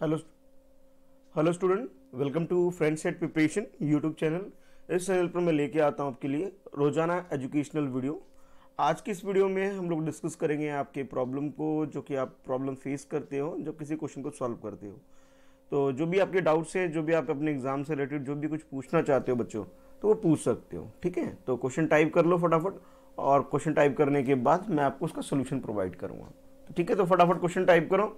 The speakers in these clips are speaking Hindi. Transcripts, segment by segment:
hello hello student welcome to friend set preparation YouTube channel इस चैनल पर मैं लेके आता हूँ आपके लिए रोजाना एजुकेशनल वीडियो आज की इस वीडियो में हम लोग डिस्कस करेंगे आपके प्रॉब्लम को जो कि आप प्रॉब्लम फेस करते हो जब किसी क्वेश्चन को सॉल्व करते हो तो जो भी आपके डाउट्स हैं जो भी आप अपने एग्जाम से रिलेटेड जो भी कुछ पूछना चाहते हो बच्चों तो वो पूछ सकते हो ठीक है तो क्वेश्चन टाइप कर लो फटाफट और क्वेश्चन टाइप करने के बाद मैं आपको उसका सोल्यूशन प्रोवाइड करूँगा तो ठीक है तो फटाफट क्वेश्चन टाइप करो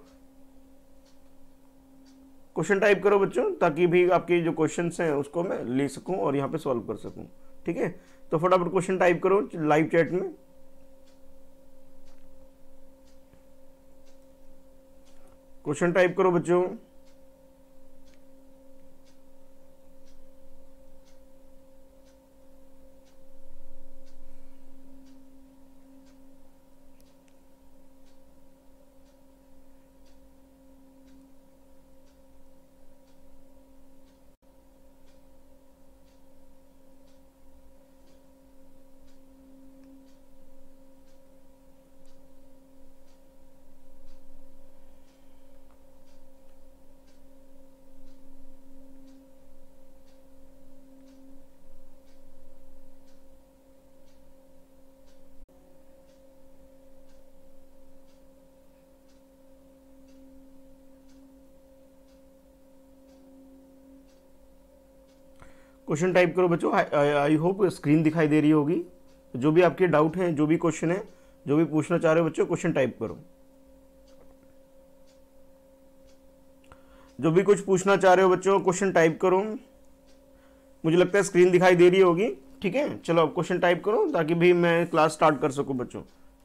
क्वेश्चन टाइप करो बच्चों ताकि भी आपके जो क्वेश्चन हैं उसको मैं ले सकूं और यहां पे सॉल्व कर सकूं ठीक है तो फटाफट क्वेश्चन टाइप करो लाइव चैट में क्वेश्चन टाइप करो बच्चों क्वेश्चन टाइप करो बच्चों आई होप स्क्रीन दिखाई दे रही होगी जो भी आपके डाउट हैं जो भी क्वेश्चन है जो भी पूछना चाह रहे हो बच्चों क्वेश्चन टाइप करो जो भी कुछ पूछना चाह रहे हो बच्चों क्वेश्चन टाइप करो मुझे लगता है स्क्रीन दिखाई दे रही होगी ठीक है चलो अब क्वेश्चन टाइप करो ताकि भी मैं क्लास स्टार्ट कर सकूँ बच्चों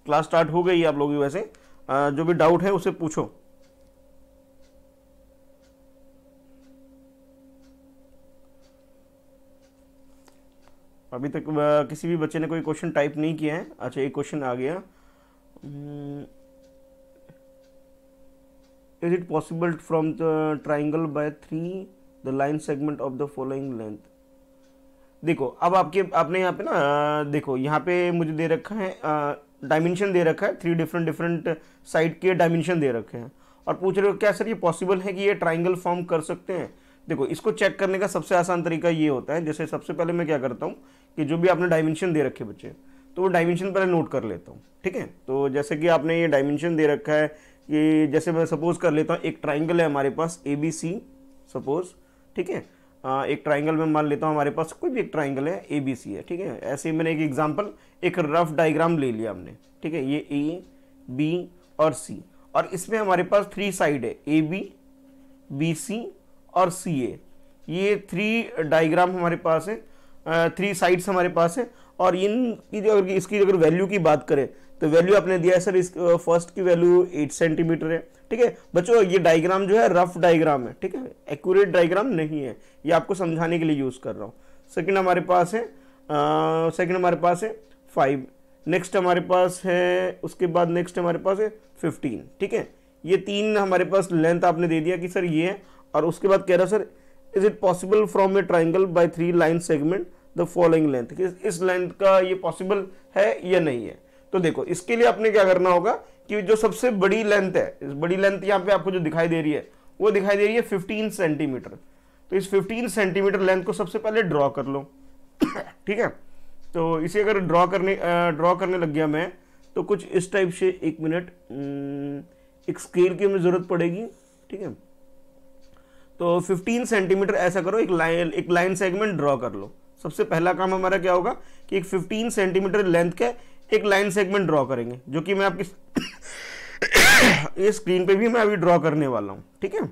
क्लास स्टार्ट हो गई आप लोग वैसे जो भी डाउट है उसे पूछो अभी तक किसी भी बच्चे ने कोई क्वेश्चन टाइप नहीं किया है अच्छा एक क्वेश्चन आ गया is it possible from the triangle by three the line segment of the following length देखो अब आपके आपने यहाँ पे ना देखो यहाँ पे मुझे दे रखा है डायमेंशन दे रखा है थ्री डिफरेंट डिफरेंट साइड के डायमेंशन दे रखे हैं और पूछ रहे हो क्या सर ये पॉसिबल है कि ये ट्राइंगल फॉर्म कर सकते हैं देखो इसको चेक करने का सबसे आसान तरीका ये होता है जैसे सबसे पहले मैं क्या करता हूँ कि जो भी आपने डायमेंशन दे रखे बच्चे तो वो डायमेंशन पहले नोट कर लेता हूँ ठीक है तो जैसे कि आपने ये डायमेंशन दे रखा है कि जैसे मैं सपोज कर लेता हूँ एक ट्राइंगल है हमारे पास ए बी सी सपोज ठीक है एक ट्राइंगल में मान लेता हूँ हमारे पास कोई भी एक ट्राइंगल है ए बी सी है ठीक है ऐसे ही मैंने एक एग्जाम्पल एक रफ डाइग्राम ले लिया हमने ठीक है ये ए बी और सी और इसमें हमारे पास थ्री साइड है ए बी बी सी और सी ए ये थ्री डाइग्राम हमारे पास है थ्री साइड्स हमारे पास है और इन की जो अगर इसकी अगर वैल्यू की बात करें तो वैल्यू आपने दिया है सर इस फर्स्ट की वैल्यू एट सेंटीमीटर है ठीक है बच्चों ये डायग्राम जो है रफ डायग्राम है ठीक है एक्यूरेट डायग्राम नहीं है ये आपको समझाने के लिए यूज़ कर रहा हूँ सेकेंड हमारे पास है सेकेंड हमारे पास है फाइव नेक्स्ट हमारे पास है उसके बाद नेक्स्ट हमारे पास है फिफ्टीन ठीक है ये तीन हमारे पास लेंथ आपने दे दिया कि सर ये है और उसके बाद कह रहा sir is it possible from a triangle by three line segment the following length कि इस लेंथ का ये पॉसिबल है या नहीं है तो देखो इसके लिए आपने क्या करना होगा कि जो सबसे बड़ी लेंथ है इस बड़ी लेंथ यहाँ पे आपको जो दिखाई दे रही है वो दिखाई दे रही है फिफ्टीन सेंटीमीटर तो इस फिफ्टीन सेंटीमीटर लेंथ को सबसे पहले ड्रॉ कर लो ठीक है तो इसे अगर ड्रॉ करने ड्रॉ करने लग गया मैं तो कुछ इस टाइप से एक मिनट एक स्केल की हमें ज़रूरत पड़ेगी ठीक है तो 15 सेंटीमीटर ऐसा करो एक लाइन एक लाइन सेगमेंट ड्रॉ कर लो सबसे पहला काम हमारा क्या होगा कि एक 15 सेंटीमीटर लेंथ के एक लाइन सेगमेंट ड्रॉ करेंगे जो कि मैं आपकी ये स्क्रीन पे भी मैं अभी ड्रॉ करने वाला हूँ ठीक है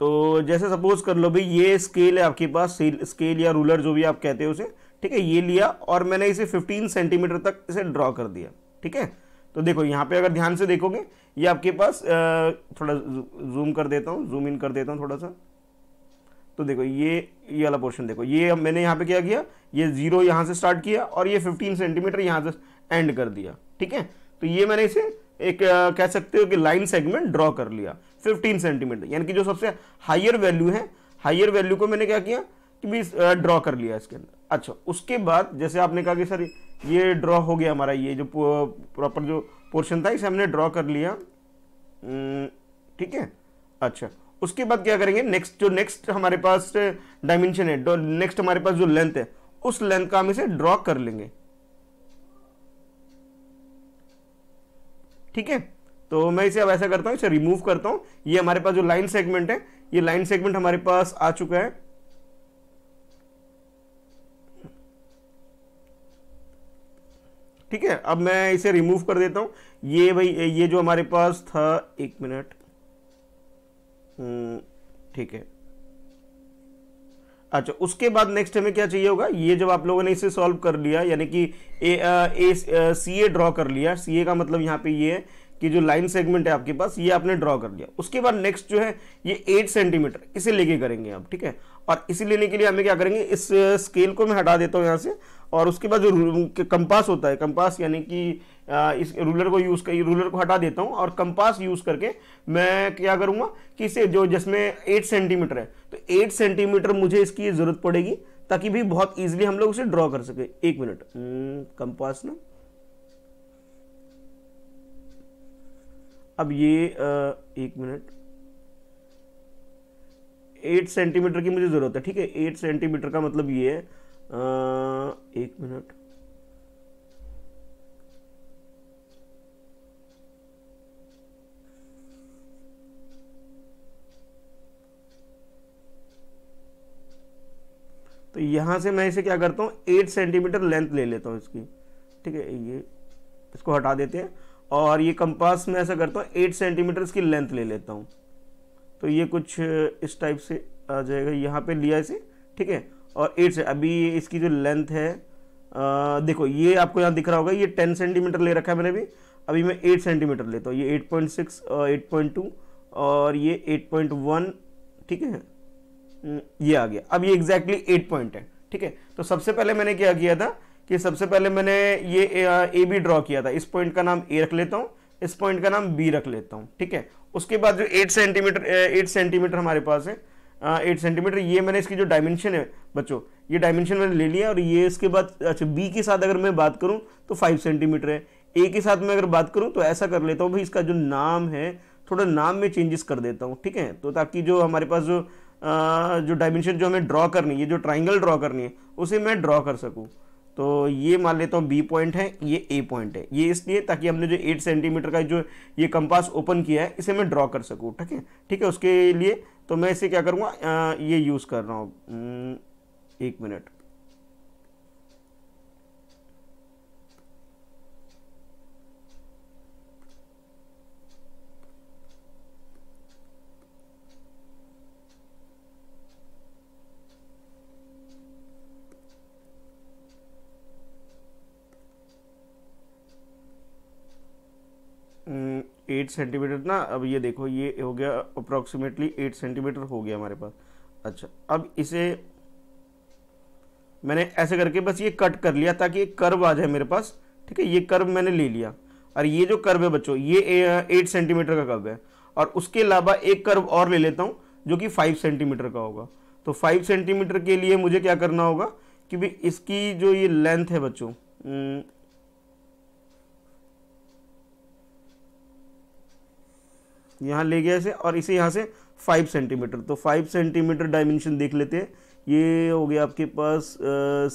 तो जैसे सपोज कर लो भाई ये स्केल है आपके पास स्केल या रूलर जो भी आप कहते हो उसे ठीक है ये लिया और मैंने इसे 15 सेंटीमीटर तक इसे ड्रॉ कर दिया ठीक है तो देखो यहाँ पे अगर ध्यान से देखोगे ये आपके पास थोड़ा जूम कर देता हूँ जूम इन कर देता हूँ थोड़ा सा तो देखो ये ये वाला पोर्शन देखो ये मैंने यहाँ पे क्या किया ये जीरो यहाँ से स्टार्ट किया और ये फिफ्टीन सेंटीमीटर यहाँ से एंड कर दिया ठीक है तो ये मैंने इसे एक कह सकते हो कि लाइन सेगमेंट ड्रॉ कर लिया 15 सेंटीमीटर यानी कि जो सबसे हायर वैल्यू है हायर वैल्यू को मैंने क्या किया कि भी ड्रॉ कर लिया इसके अंदर अच्छा उसके बाद जैसे आपने कहा कि सर ये ड्रॉ हो गया हमारा ये जो प्रॉपर जो पोर्शन था इसे हमने ड्रॉ कर लिया ठीक है अच्छा उसके बाद क्या करेंगे नेक्स्ट जो नेक्स्ट हमारे पास डायमेंशन uh, है नेक्स्ट हमारे पास जो लेंथ है उस लेंथ का हम इसे ड्रॉ कर लेंगे ठीक है तो मैं इसे अब ऐसा करता हूं इसे रिमूव करता हूं ये हमारे पास जो लाइन सेगमेंट है ये लाइन सेगमेंट हमारे पास आ चुका है ठीक है अब मैं इसे रिमूव कर देता हूं ये भाई ये जो हमारे पास था एक मिनट हम्म, ठीक है अच्छा उसके बाद नेक्स्ट हमें क्या चाहिए होगा ये जब आप लोगों ने इसे सॉल्व कर लिया यानी कि ए ए सी ए ड्रॉ कर लिया सी ए का मतलब यहाँ पे ये है कि जो लाइन सेगमेंट है आपके पास ये आपने ड्रॉ कर लिया उसके बाद नेक्स्ट जो है ये एट सेंटीमीटर इसे लेके करेंगे आप ठीक है और इसे लेने के लिए हमें क्या करेंगे इस स्केल को मैं हटा देता हूँ यहाँ से और उसके बाद जो कंपास होता है कंपास यानी कि इस रूलर को यूज़ कर रूलर को हटा देता हूँ और कंपास यूज़ करके मैं क्या करूँगा कि इसे जो जिसमें एट सेंटीमीटर है तो एट सेंटीमीटर मुझे इसकी ज़रूरत पड़ेगी ताकि भी बहुत ईजिली हम लोग उसे ड्रॉ कर सके एक मिनट हम्म, कंपास ना अब ये आ, एक मिनट एट सेंटीमीटर की मुझे ज़रूरत है ठीक है एट सेंटीमीटर का मतलब ये है एक मिनट तो यहां से मैं इसे क्या करता हूँ एट सेंटीमीटर लेंथ ले लेता हूं इसकी ठीक है ये इसको हटा देते हैं और ये कंपास में ऐसा करता हूँ एट सेंटीमीटर की लेंथ ले लेता हूँ तो ये कुछ इस टाइप से आ जाएगा यहां पे लिया इसे ठीक है और एट से अभी इसकी जो लेंथ है आ, देखो ये आपको यहाँ दिख रहा होगा ये टेन सेंटीमीटर ले रखा है मैंने अभी अभी मैं एट सेंटीमीटर लेता हूँ ये eight point six eight point two और ये एट पॉइंट वन ठीक है हम्म, ये आ गया अब ये एग्जैक्टली एट पॉइंट है ठीक है तो सबसे पहले मैंने क्या किया था कि सबसे पहले मैंने ये ए बी ड्रॉ किया था इस पॉइंट का नाम ए रख लेता हूँ इस पॉइंट का नाम बी रख लेता हूँ ठीक है उसके बाद जो एट सेंटीमीटर एट सेंटीमीटर हमारे पास है एट हाँ, सेंटीमीटर ये मैंने इसकी जो डायमेंशन है बच्चों ये डायमेंशन मैंने ले लिया और ये इसके बाद अच्छा बी के साथ अगर मैं बात करूँ तो फाइव सेंटीमीटर है ए के साथ मैं अगर बात करूँ तो ऐसा कर लेता हूँ भाई इसका जो नाम है थोड़ा नाम में चेंजेस कर देता हूँ ठीक है तो ताकि जो हमारे पास जो आ, जो डायमेंशन जो हमें ड्रॉ करनी है जो ट्राइंगल ड्रॉ करनी है उसे मैं ड्रॉ कर सकूँ तो ये मान लेता हूँ बी पॉइंट है ये ए पॉइंट है ये इसलिए ताकि हमने जो एट सेंटीमीटर का जो ये कंपास ओपन किया है इसे मैं ड्रॉ कर सकूँ ठीक है ठीक है उसके लिए तो मैं इसे क्या करूँगा ये यूज़ कर रहा हूँ हम्म, एक मिनट एट सेंटीमीटर ना अब ये देखो ये हो गया अप्रोक्सीमेटली एट सेंटीमीटर हो गया हमारे पास अच्छा अब इसे मैंने ऐसे करके बस ये कट कर लिया ताकि एक कर्व आ जाए मेरे पास ठीक है ये कर्व मैंने ले लिया और ये जो कर्व है बच्चों ये एट सेंटीमीटर का कर्व है और उसके अलावा एक कर्व और ले लेता हूँ जो कि फाइव सेंटीमीटर का होगा तो फाइव सेंटीमीटर के लिए मुझे क्या करना होगा कि भाई इसकी जो ये लेंथ है बच्चों हम्म, यहाँ ले गया इसे और इसे यहाँ से फाइव सेंटीमीटर तो फाइव सेंटीमीटर डायमेंशन देख लेते हैं ये हो गया आपके पास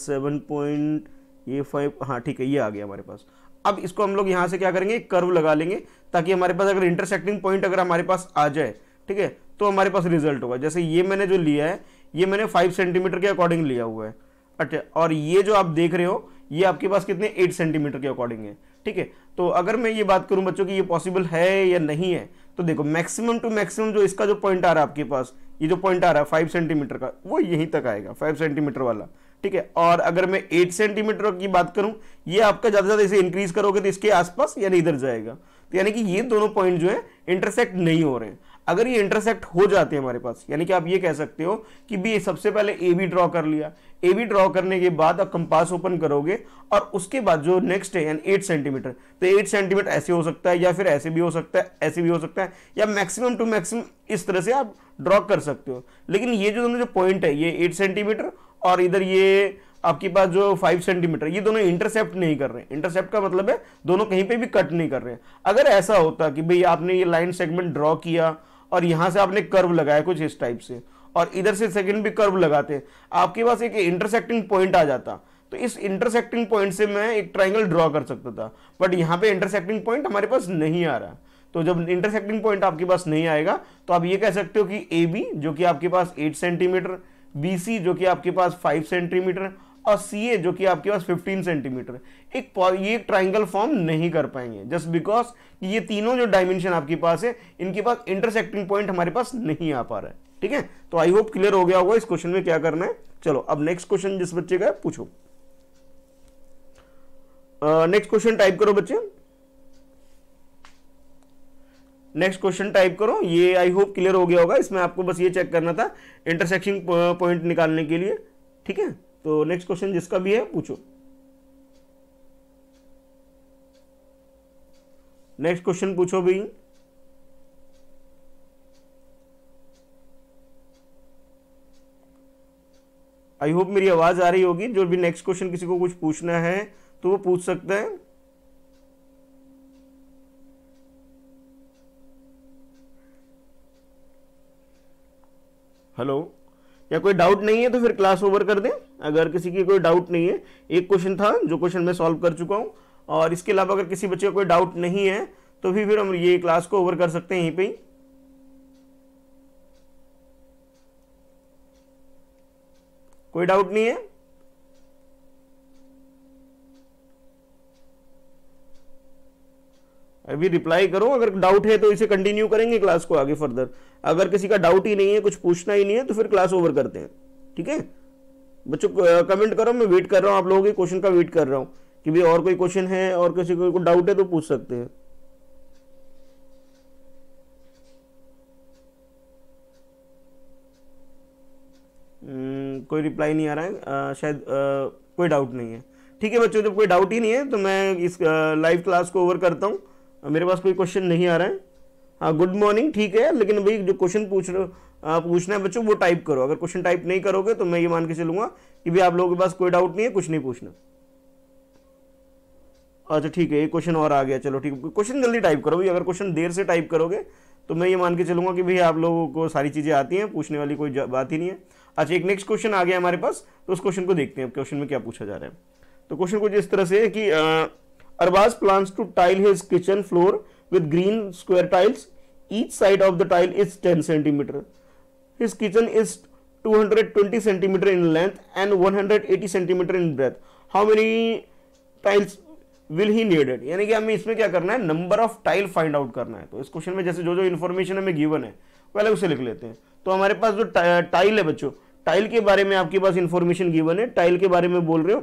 सेवन पॉइंट ये फाइव हाँ ठीक है ये आ गया हमारे पास अब इसको हम लोग यहाँ से क्या करेंगे कर्व लगा लेंगे ताकि हमारे पास अगर इंटरसेक्टिंग पॉइंट अगर हमारे पास आ जाए ठीक है तो हमारे पास रिजल्ट होगा जैसे ये मैंने जो लिया है ये मैंने फाइव सेंटीमीटर के अकॉर्डिंग लिया हुआ है अच्छा और ये जो आप देख रहे हो ये आपके पास कितने एट सेंटीमीटर के अकॉर्डिंग है ठीक है तो अगर मैं ये बात करूं बच्चों की ये पॉसिबल है या नहीं है तो देखो मैक्सिमम टू मैक्सिमम जो इसका जो पॉइंट आ रहा है आपके पास ये जो पॉइंट आ रहा है फाइव सेंटीमीटर का वो यहीं तक आएगा फाइव सेंटीमीटर वाला ठीक है और अगर मैं एट सेंटीमीटर की बात करूं ये आपका ज़्यादा ज़्यादा इसे इंक्रीज करोगे तो इसके आसपास यानी इधर जाएगा तो यानी कि ये दोनों पॉइंट जो है इंटरसेक्ट नहीं हो रहे हैं अगर ये इंटरसेक्ट हो जाते हैं हमारे पास यानी कि आप ये कह सकते हो कि बी सबसे पहले ए बी ड्रॉ कर लिया ए बी ड्रॉ करने के बाद आप कंपास ओपन करोगे और उसके बाद जो नेक्स्ट है यानी एट सेंटीमीटर तो एट सेंटीमीटर ऐसे हो सकता है या फिर ऐसे भी हो सकता है ऐसे भी हो सकता है या मैक्सिमम टू मैक्सिमम इस तरह से आप ड्रॉ कर सकते हो लेकिन ये जो दोनों जो पॉइंट है ये एट सेंटीमीटर और इधर ये आपके पास जो फाइव सेंटीमीटर ये दोनों इंटरसेप्ट नहीं कर रहे हैं इंटरसेप्ट का मतलब है दोनों कहीं पे भी कट नहीं कर रहे हैं अगर ऐसा होता कि भाई आपने ये लाइन सेगमेंट ड्रॉ किया और यहाँ से आपने कर्व लगाया कुछ इस टाइप से और इधर से सेकंड भी कर्व लगाते आपके पास एक इंटरसेक्टिंग पॉइंट आ जाता तो इस इंटरसेक्टिंग पॉइंट से मैं एक ट्राइंगल ड्रॉ कर सकता था बट यहाँ पे इंटरसेक्टिंग पॉइंट हमारे पास नहीं आ रहा तो जब इंटरसेक्टिंग पॉइंट आपके पास नहीं आएगा तो आप ये कह सकते हो कि ए बी जो कि आपके पास एट सेंटीमीटर बी सी जो कि आपके पास फाइव सेंटीमीटर और सी ए जो कि आपके पास फिफ्टीन सेंटीमीटर एक ये एक ट्राइंगल फॉर्म नहीं कर पाएंगे जस्ट बिकॉज कि ये तीनों जो डायमेंशन आपके पास है इनके पास इंटरसेक्टिंग पॉइंट हमारे पास नहीं आ पा रहा है ठीक है तो आई होप क्लियर हो गया होगा इस क्वेश्चन में क्या करना है चलो अब नेक्स्ट क्वेश्चन जिस बच्चे का पूछो नेक्स्ट क्वेश्चन टाइप करो बच्चे नेक्स्ट क्वेश्चन टाइप करो ये आई होप क्लियर हो गया होगा इसमें आपको बस ये चेक करना था इंटरसेक्शन पॉइंट निकालने के लिए ठीक है तो नेक्स्ट क्वेश्चन जिसका भी है पूछो नेक्स्ट क्वेश्चन पूछो भाई आई होप मेरी आवाज आ रही होगी जो भी नेक्स्ट क्वेश्चन किसी को कुछ पूछना है तो वो पूछ सकते हैं हेलो या कोई डाउट नहीं है तो फिर क्लास ओवर कर दें अगर किसी की कोई डाउट नहीं है एक क्वेश्चन था जो क्वेश्चन मैं सॉल्व कर चुका हूं और इसके अलावा अगर किसी बच्चे का कोई डाउट नहीं है तो भी फिर हम ये क्लास को ओवर कर सकते हैं यहीं पे ही कोई डाउट नहीं है अभी रिप्लाई करो अगर डाउट है तो इसे कंटिन्यू करेंगे क्लास को आगे फर्दर अगर किसी का डाउट ही नहीं है कुछ पूछना ही नहीं है तो फिर क्लास ओवर करते हैं ठीक है बच्चों कमेंट करो मैं वेट कर रहा हूं आप लोगों के क्वेश्चन का वेट कर रहा हूं कि भी और कोई क्वेश्चन है और किसी को डाउट है तो पूछ सकते हैं हम्म, कोई रिप्लाई नहीं आ रहा है आ, शायद आ, कोई डाउट नहीं है ठीक है बच्चों जब कोई डाउट ही नहीं है तो मैं इस लाइव क्लास को ओवर करता हूँ मेरे पास कोई क्वेश्चन नहीं आ रहा है हाँ गुड मॉर्निंग ठीक है लेकिन भाई जो क्वेश्चन पूछ रहे पूछना है बच्चों वो टाइप करो अगर क्वेश्चन टाइप नहीं करोगे तो मैं ये मान के चलूंगा कि भाई आप लोगों के पास कोई डाउट नहीं है कुछ नहीं पूछना अच्छा ठीक है एक क्वेश्चन और आ गया चलो ठीक है क्वेश्चन जल्दी टाइप करो भाई अगर क्वेश्चन देर से टाइप करोगे तो मैं ये मान के चलूंगा कि भाई आप लोगों को सारी चीज़ें आती हैं पूछने वाली कोई बात ही नहीं है अच्छा एक नेक्स्ट क्वेश्चन आ गया हमारे पास तो उस क्वेश्चन को देखते हैं क्वेश्चन में क्या पूछा जा रहा है तो क्वेश्चन कुछ इस तरह से है कि Arbaz plans to tile his kitchen floor with green square tiles each side of the tile is ten centimetre his kitchen is 220 centimetre in length and 180 centimetre in breadth how many tiles will he needed यानी कि हमें इसमें क्या करना है number of tile find out करना है तो इस क्वेश्चन में जैसे जो जो इन्फॉर्मेशन हमें गिवन है पहले उसे लिख लेते हैं तो हमारे पास जो टाइल है बच्चों टाइल के बारे में आपके पास इन्फॉर्मेशन गिवन है टाइल के बारे में बोल रहे हो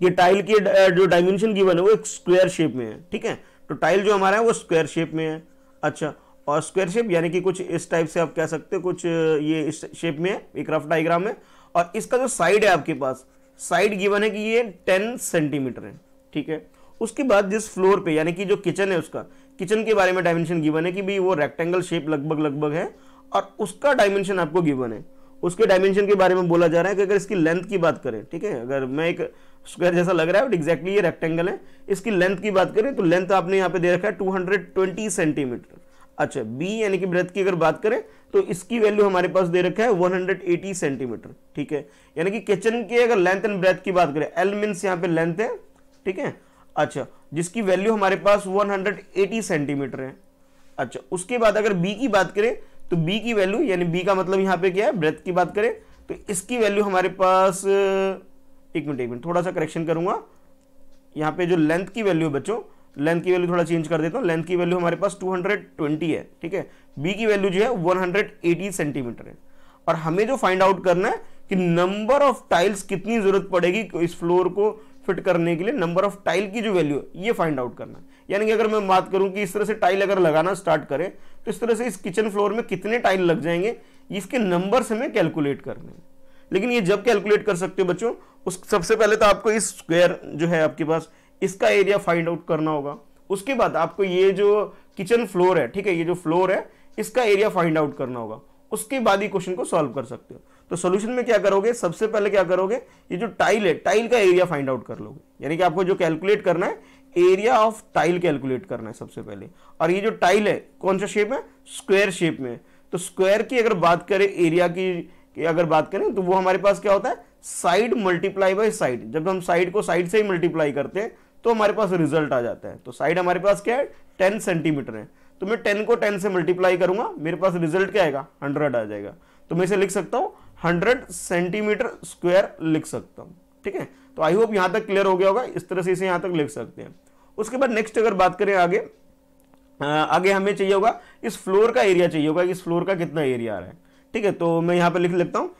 कि टाइल के जो डायमेंशन गिवन है वो एक स्क्वायर शेप में है ठीक है तो टाइल जो हमारा है वो स्क्वायर शेप में है अच्छा और स्क्वायर शेप यानी कि कुछ इस टाइप से आप कह सकते हो कुछ ये इस शेप में है एक रफ डायग्राम है और इसका जो साइड है आपके पास साइड गिवन है कि ये टेन सेंटीमीटर है ठीक है उसके बाद जिस फ्लोर पे यानी कि जो किचन है उसका किचन के बारे में डायमेंशन गिवन है कि भाई वो रेक्टेंगल शेप लगभग लगभग है और उसका डायमेंशन आपको गिवन है उसके डायमेंशन के बारे में बोला जा रहा है कि अगर इसकी लेंथ की बात करें ठीक है अगर मैं एक स्क्वायर जैसा लग रहा है बट एग्जैक्टली ये रेक्टेंगल है इसकी लेंथ की बात करें तो लेंथ आपने यहाँ पे दे रखा है 220 सेंटीमीटर अच्छा बी यानी कि ब्रेथ की अगर बात करें तो इसकी वैल्यू हमारे पास दे रखा है 180 सेंटीमीटर ठीक है यानी कि किचन के अगर लेंथ एंड ब्रेथ की बात करें एल मीन्स यहाँ पे लेंथ है ठीक है अच्छा जिसकी वैल्यू हमारे पास 180 सेंटीमीटर है अच्छा उसके बाद अगर बी की बात करें तो बी की वैल्यू यानी बी का मतलब यहाँ पे क्या है ब्रेथ की बात करें तो इसकी वैल्यू हमारे पास एक मिनट एक मिनट थोड़ा सा करेक्शन करूंगा यहाँ पे जो लेंथ की वैल्यू बच्चों लेंथ की वैल्यू थोड़ा चेंज कर देता हूँ लेंथ की वैल्यू हमारे पास 220 है ठीक है बी की वैल्यू जो है 180 सेंटीमीटर है और हमें जो फाइंड आउट करना है कि नंबर ऑफ टाइल्स कितनी जरूरत पड़ेगी इस फ्लोर को फिट करने के लिए नंबर ऑफ टाइल की जो वैल्यू है ये फाइंड आउट करना है यानी कि अगर मैं बात करूँ कि इस तरह से टाइल अगर लगाना स्टार्ट करें तो इस तरह से इस किचन फ्लोर में कितने टाइल लग जाएंगे इसके नंबर से हमें कैलकुलेट करने हैं लेकिन ये जब कैलकुलेट कर सकते हो बच्चों उस सबसे पहले तो आपको इस स्क्वायर जो है आपके पास इसका एरिया फाइंड आउट करना होगा उसके बाद आपको ये जो किचन फ्लोर है ठीक है ये जो फ्लोर है इसका एरिया फाइंड आउट करना होगा उसके बाद ही क्वेश्चन को सॉल्व कर सकते हो तो सोल्यूशन में क्या करोगे सबसे पहले क्या करोगे ये जो टाइल है टाइल का एरिया फाइंड आउट कर लोगे यानी कि आपको जो कैलकुलेट करना है एरिया ऑफ टाइल कैलकुलेट करना है सबसे पहले और ये जो टाइल है कौन सा शेप है स्क्वायर शेप में तो स्क्वायर की अगर बात करें एरिया की, की अगर बात करें तो वो हमारे पास क्या होता है साइड मल्टीप्लाई बाय साइड जब हम साइड को साइड से ही मल्टीप्लाई करते हैं तो हमारे पास रिजल्ट आ जाता है तो साइड हमारे पास क्या है टेन सेंटीमीटर है तो मैं टेन को टेन से मल्टीप्लाई करूंगा मेरे पास रिजल्ट क्या आएगा हंड्रेड आ जाएगा तो मैं इसे लिख सकता हूँ हंड्रेड सेंटीमीटर स्क्वायर लिख सकता हूँ ठीक है तो आई होप यहाँ तक क्लियर हो गया होगा इस तरह से इसे यहाँ तक लिख सकते हैं उसके बाद नेक्स्ट अगर बात करें आगे आगे हमें चाहिए होगा इस फ्लोर का एरिया चाहिए होगा इस फ्लोर का कितना एरिया आ रहा है ठीक है तो मैं यहाँ पर लिख लेता हूँ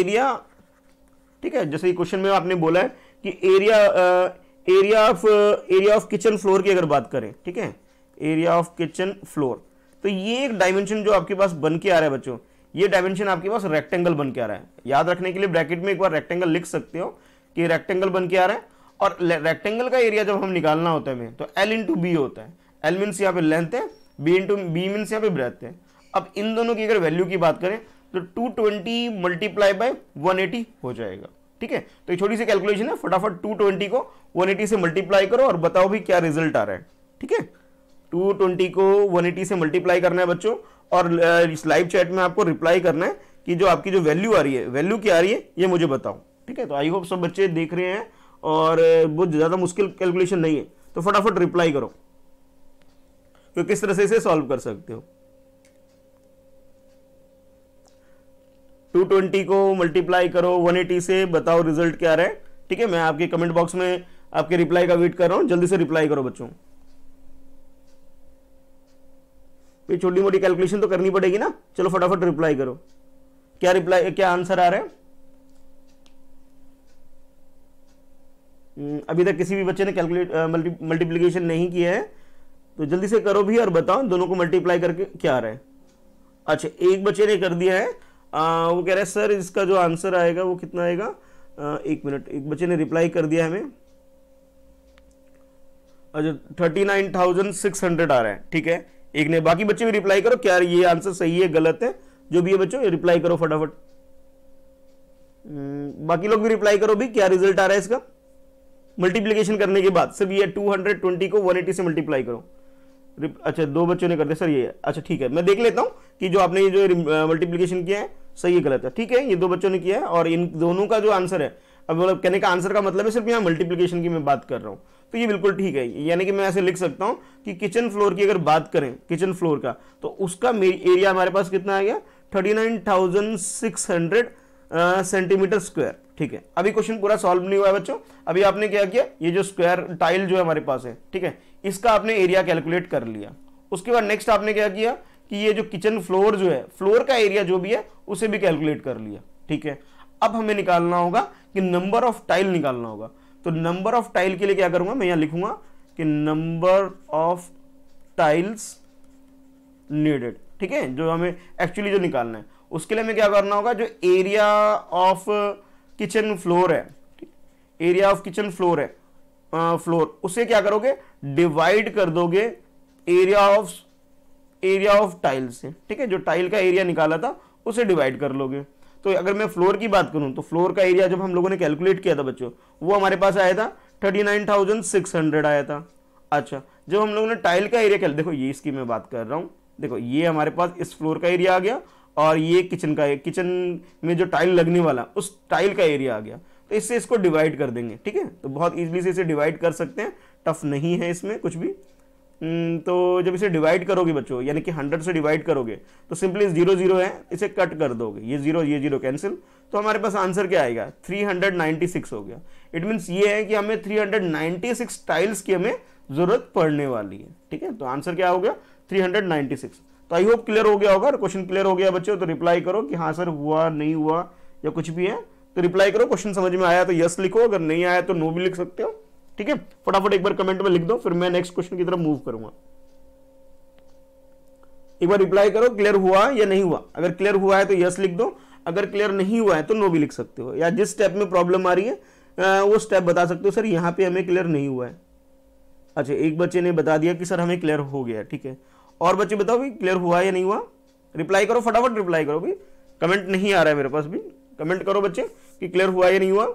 एरिया ठीक है जैसे क्वेश्चन में आपने बोला है कि area area of area of kitchen floor की अगर बात करें ठीक है एरिया ऑफ किचन फ्लोर तो ये एक डायमेंशन जो आपके पास बन के आ रहा है बच्चों ये डायमेंशन आपके पास रेक्टेंगल बन के आ रहा है याद रखने के लिए ब्रैकेट में एक बार रेक्टेंगल लिख सकते हो कि रेक्टेंगल बन के आ रहा है और रेक्टेंगल का एरिया जब हम निकालना होता है तो एल इंटू बी होता है एल मीन्स यहाँ पे लेंथ है बी इंटू बी मीन्स यहाँ पे ब्रेथ है अब इन दोनों की अगर वैल्यू की बात करें तो two twenty multiply by eighty हो जाएगा ठीक है तो ये छोटी सी कैलकुलेशन है फटाफट ट्वेंटी को वन एटी से मल्टीप्लाई करो और बताओ भी क्या रिजल्ट आ रहा है ठीक है टू ट्वेंटी को एटी से मल्टीप्लाई करना है बच्चों और इस लाइव चैट में आपको रिप्लाई करना है कि जो आपकी जो वैल्यू आ रही है वैल्यू क्या आ रही है ये मुझे बताओ ठीक है तो आई होप सब बच्चे देख रहे हैं और बहुत ज़्यादा मुश्किल कैलकुलेशन नहीं है तो फटाफट रिप्लाई करो कि तो किस तरह से इसे सॉल्व कर सकते हो 220 को मल्टीप्लाई करो 180 से बताओ रिजल्ट क्या रहा है ठीक है मैं आपके कमेंट बॉक्स में आपके रिप्लाई का वेट कर रहा हूं जल्दी से रिप्लाई करो बच्चों ये छोटी मोटी कैलकुलेशन तो करनी पड़ेगी ना चलो फटाफट रिप्लाई करो क्या रिप्लाई क्या आंसर आ रहा है हम्म, अभी तक किसी भी बच्चे ने कैलकुलेट मल्टीप्लीकेशन नहीं किया है तो जल्दी से करो भी और बताओ दोनों को मल्टीप्लाई करके क्या आ रहा है अच्छा एक बच्चे ने कर दिया है आ, वो कह रहे हैं सर इसका जो आंसर आएगा वो कितना आएगा आ, एक मिनट एक बच्चे ने रिप्लाई कर दिया हमें अच्छा thirty nine thousand six hundred आ रहा है ठीक है एक ने बाकी बच्चे भी रिप्लाई करो क्या ये आंसर सही है गलत है जो भी है बच्चों रिप्लाई करो फटाफट हम्म, बाकी लोग भी रिप्लाई करो भी क्या रिजल्ट आ रहा है इसका मल्टीप्लीकेशन करने के बाद सिर्फ ये ट्वेंटी को वन एटी से मल्टीप्लाई करो अच्छा दो बच्चों ने कर दिया सर ये अच्छा ठीक है मैं देख लेता हूँ कि जो आपने ये जो मल्टीप्लीकेशन किया है सही है गलत है ठीक है ये दो बच्चों ने किया है और इन दोनों का जो आंसर है अब मतलब कहने का आंसर का मतलब है सिर्फ यहाँ मल्टीप्लीकेशन की मैं बात कर रहा हूँ तो ये बिल्कुल ठीक है यानी कि मैं ऐसे लिख सकता हूँ कि किचन फ्लोर की अगर बात करें किचन फ्लोर का तो उसका एरिया हमारे पास कितना आ गया thirty nine thousand six hundred centimetre square ठीक है अभी क्वेश्चन पूरा सॉल्व नहीं हुआ है बच्चों अभी आपने क्या किया ये जो स्क्वायर टाइल जो है हमारे पास है ठीक है इसका आपने एरिया कैलकुलेट कर लिया उसके बाद नेक्स्ट आपने क्या किया कि ये जो किचन फ्लोर जो है फ्लोर का एरिया जो भी है उसे भी कैलकुलेट कर लिया ठीक है अब हमें निकालना होगा कि नंबर ऑफ टाइल निकालना होगा तो नंबर ऑफ टाइल के लिए क्या करूंगा मैं यहां लिखूंगा कि नंबर ऑफ टाइल्स नीडेड ठीक है जो हमें एक्चुअली जो निकालना है उसके लिए हमें क्या करना होगा जो एरिया ऑफ किचन फ्लोर है एरिया ऑफ किचन फ्लोर है फ्लोर उसे क्या करोगे डिवाइड कर दोगे area of area of tile से ठीक है जो टाइल का एरिया निकाला था उसे डिवाइड कर लोगे तो अगर मैं फ्लोर की बात करूं तो फ्लोर का एरिया जब हम लोगों ने कैलकुलेट किया था बच्चों वो हमारे पास आया था 39,600 आया था अच्छा जब हम लोगों ने टाइल का एरिया देखो ये इसकी मैं बात कर रहा हूँ देखो ये हमारे पास इस फ्लोर का एरिया आ गया और ये किचन का किचन में जो टाइल लगने वाला उस टाइल का एरिया आ गया तो इससे इसको डिवाइड कर देंगे ठीक है तो बहुत ईजिली से इसे डिवाइड कर सकते हैं टफ नहीं है इसमें कुछ भी हम्म, तो जब इसे डिवाइड करोगे बच्चों यानी कि हंड्रेड से डिवाइड करोगे तो सिंपली जीरो जीरो है इसे कट कर दोगे ये जीरो ये जीरो कैंसिल तो हमारे पास आंसर क्या आएगा 396 हो गया इट मीन्स ये है कि हमें 396 टाइल्स की हमें जरूरत पड़ने वाली है ठीक है तो आंसर क्या हो गया 396 तो आई होप क्लियर हो गया होगा क्वेश्चन क्लियर हो गया बच्चों तो रिप्लाई करो कि हाँ सर हुआ नहीं हुआ या कुछ भी है तो रिप्लाई करो क्वेश्चन समझ में आया तो यस लिखो अगर नहीं आया तो नो भी लिख सकते हो ठीक है फटाफट एक बार कमेंट में लिख दो फिर मैं नेक्स्ट क्वेश्चन की तरफ मूव करूंगा एक बार रिप्लाई करो क्लियर हुआ या नहीं हुआ अगर क्लियर हुआ है तो यस लिख दो अगर क्लियर नहीं हुआ है तो नो भी लिख सकते हो या जिस स्टेप में प्रॉब्लम आ रही है वो स्टेप बता सकते हो सर यहाँ पे हमें क्लियर नहीं हुआ है अच्छा एक बच्चे ने बता दिया कि सर हमें क्लियर हो गया ठीक है और बच्चे बताओ भी क्लियर हुआ या नहीं हुआ रिप्लाई करो फटाफट रिप्लाई करो भी कमेंट नहीं आ रहा है मेरे पास भी कमेंट करो बच्चे कि क्लियर हुआ या नहीं हुआ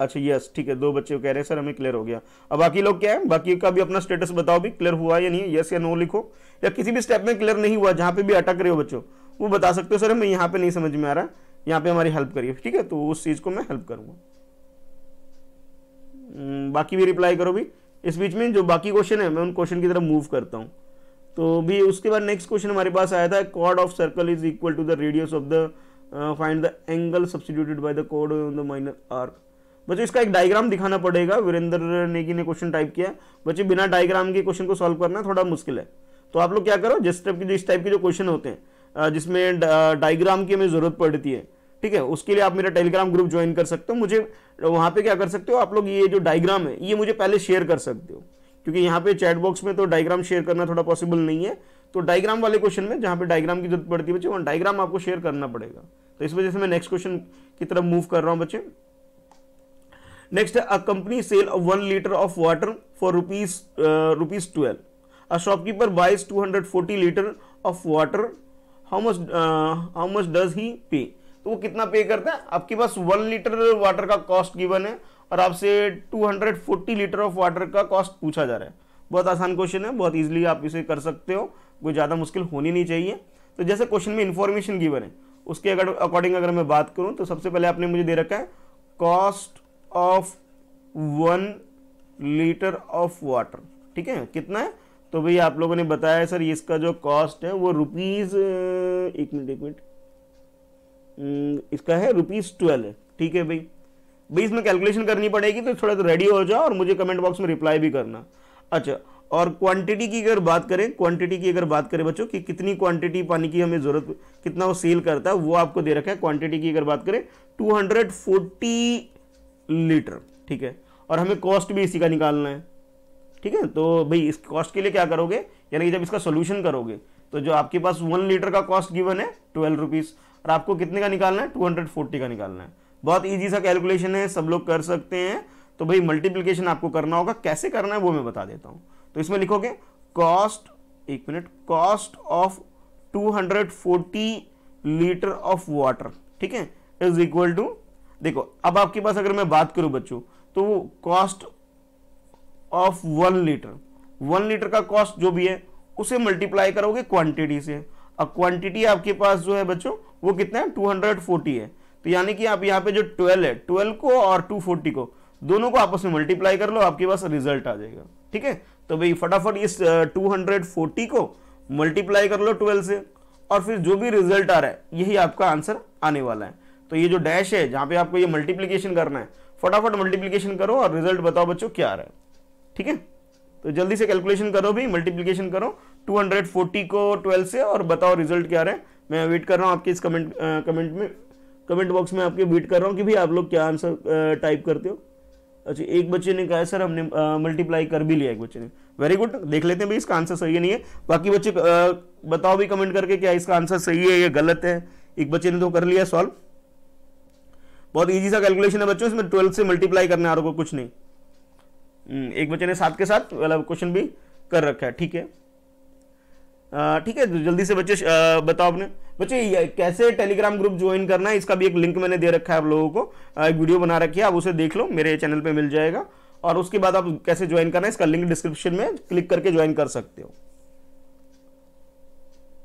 अच्छा यस ठीक है दो बच्चे कह रहे हैं सर हमें क्लियर हो गया अब बाकी लोग क्या है बाकी का भी अपना स्टेटस बताओ भी क्लियर हुआ या नहीं यस या नो लिखो या किसी भी स्टेप में क्लियर नहीं हुआ जहाँ पे भी अटक रहे हो बच्चों वो बता सकते हो सर हमें यहाँ पे नहीं समझ में आ रहा यहाँ पे हमारी हेल्प करिए ठीक है तो उस चीज़ को मैं हेल्प करूँगा हम्म, बाकी भी रिप्लाई करो भी इस बीच में जो बाकी क्वेश्चन है मैं उन क्वेश्चन की तरफ मूव करता हूँ तो भी उसके बाद नेक्स्ट क्वेश्चन हमारे पास आया था code of circle is equal to the radius of the find the angle substituted by the code on the minor arc बच्चों इसका एक डायग्राम दिखाना पड़ेगा वीरेंद्र नेगी ने क्वेश्चन टाइप किया बच्चे बिना डायग्राम के क्वेश्चन को सॉल्व करना थोड़ा मुश्किल है तो आप लोग क्या करो जिस टाइप के जो इस टाइप के जो क्वेश्चन होते हैं जिसमें डायग्राम की हमें ज़रूरत पड़ती है ठीक है उसके लिए आप मेरा टेलीग्राम ग्रुप ज्वाइन कर सकते हो मुझे वहाँ पे क्या कर सकते हो आप लोग ये जो डायग्राम है ये मुझे पहले शेयर कर सकते हो क्योंकि यहाँ पे चैट बॉक्स में तो डायग्राम शेयर करना थोड़ा पॉसिबल नहीं है तो डायग्राम वाले क्वेश्चन में जहाँ पे डायग्राम की जरूरत पड़ती है बच्चे वहाँ डायग्राम आपको शेयर करना पड़ेगा तो इस वजह से मैं नेक्स्ट क्वेश्चन की तरफ मूव कर रहा हूँ बच्चे नेक्स्ट है a company sell one litre of water for rupees rupees twelve a shopkeeper buys two hundred forty litre of water how much how much does he pay तो वो कितना पे करता है आपके पास वन लीटर वाटर का कॉस्ट गिवन है और आपसे 240 लीटर ऑफ वाटर का कॉस्ट पूछा जा रहा है बहुत आसान क्वेश्चन है बहुत इजीली आप इसे कर सकते हो कोई ज़्यादा मुश्किल होनी नहीं चाहिए तो जैसे क्वेश्चन में इंफॉर्मेशन गिवन है उसके अगर अकॉर्डिंग अगर मैं बात करूँ तो सबसे पहले आपने मुझे दे रखा है cost of one litre of water ठीक है कितना है तो भाई आप लोगों ने बताया सर इसका जो कॉस्ट है वो रुपीज एक मिनट एक मिनट हम्म, इसका है रुपीज ट्वेल्व ठीक है भाई भाई इसमें कैलकुलेशन करनी पड़ेगी तो थोड़ा तो रेडी हो जाओ और मुझे कमेंट बॉक्स में रिप्लाई भी करना अच्छा और क्वांटिटी की अगर बात करें क्वांटिटी की अगर बात करें बच्चों कि कितनी क्वांटिटी पानी की हमें ज़रूरत कितना वो सेल करता है वो आपको दे रखा है क्वांटिटी की अगर बात करें फोर्टी लीटर ठीक है और हमें कॉस्ट भी इसी का निकालना है ठीक है तो भाई इस कॉस्ट के लिए क्या करोगे यानी कि जब इसका सोल्यूशन करोगे तो जो आपके पास वन लीटर का कॉस्ट गिवन है ट्वेल्व रुपीज़ और आपको कितने का निकालना है टू हंड्रेड फोर्टी का निकालना है बहुत ईजी सा कैलकुलेशन है सब लोग कर सकते हैं तो भाई मल्टीप्लीकेशन आपको करना होगा कैसे करना है वो मैं बता देता हूँ तो इसमें लिखोगे कॉस्ट एक minute cost of forty litre of water ठीक है इज इक्वल टू देखो अब आपके पास अगर मैं बात करूं बच्चों तो cost of one litre one litre का कॉस्ट जो भी है उसे मल्टीप्लाई करोगे क्वांटिटी से अब क्वांटिटी आपके पास जो है बच्चों वो कितना है 240 है तो यानी कि आप यहाँ पे जो 12 है 12 को और 240 को दोनों को आपस में मल्टीप्लाई कर लो आपके पास रिजल्ट आ जाएगा ठीक है तो भाई फटाफट इस टू को मल्टीप्लाई कर लो ट्वेल्व से और फिर जो भी रिजल्ट आ रहा है यही आपका आंसर आने वाला है तो ये जो डैश है जहाँ पे आपको ये मल्टीप्लीकेशन करना है फटाफट मल्टीप्लीकेशन करो और रिजल्ट बताओ बच्चों क्या आ रहा है ठीक है तो जल्दी से कैलकुलेशन करो भी मल्टीप्लीकेशन करो 240 को 12 से और बताओ रिजल्ट क्या आ रहा है मैं वेट कर रहा हूँ आपके इस कमेंट आ, कमेंट में कमेंट बॉक्स में आपके वेट कर रहा हूँ कि भाई आप लोग क्या आंसर टाइप करते हो अच्छा एक बच्चे ने कहा सर हमने मल्टीप्लाई कर भी लिया एक बच्चे ने वेरी गुड देख लेते हैं भाई इसका आंसर सही है नहीं है बाकी बच्चे आ, बताओ भी कमेंट करके क्या इसका आंसर सही है या गलत है एक बच्चे ने तो कर लिया सॉल्व बहुत ईजी सा कैलकुलेशन है बच्चों इसमें ट्वेल्थ से मल्टीप्लाई करने आ रहा कुछ नहीं हम्म, एक बच्चे ने साथ के साथ वाला क्वेश्चन भी कर रखा है ठीक है ठीक है तो जल्दी से बच्चे बताओ आपने बच्चे कैसे टेलीग्राम ग्रुप ज्वाइन करना है इसका भी एक लिंक मैंने दे रखा है आप लोगों को एक वीडियो बना रखी है आप उसे देख लो मेरे चैनल पे मिल जाएगा और उसके बाद आप कैसे ज्वाइन करना है इसका लिंक डिस्क्रिप्शन में क्लिक करके ज्वाइन कर सकते हो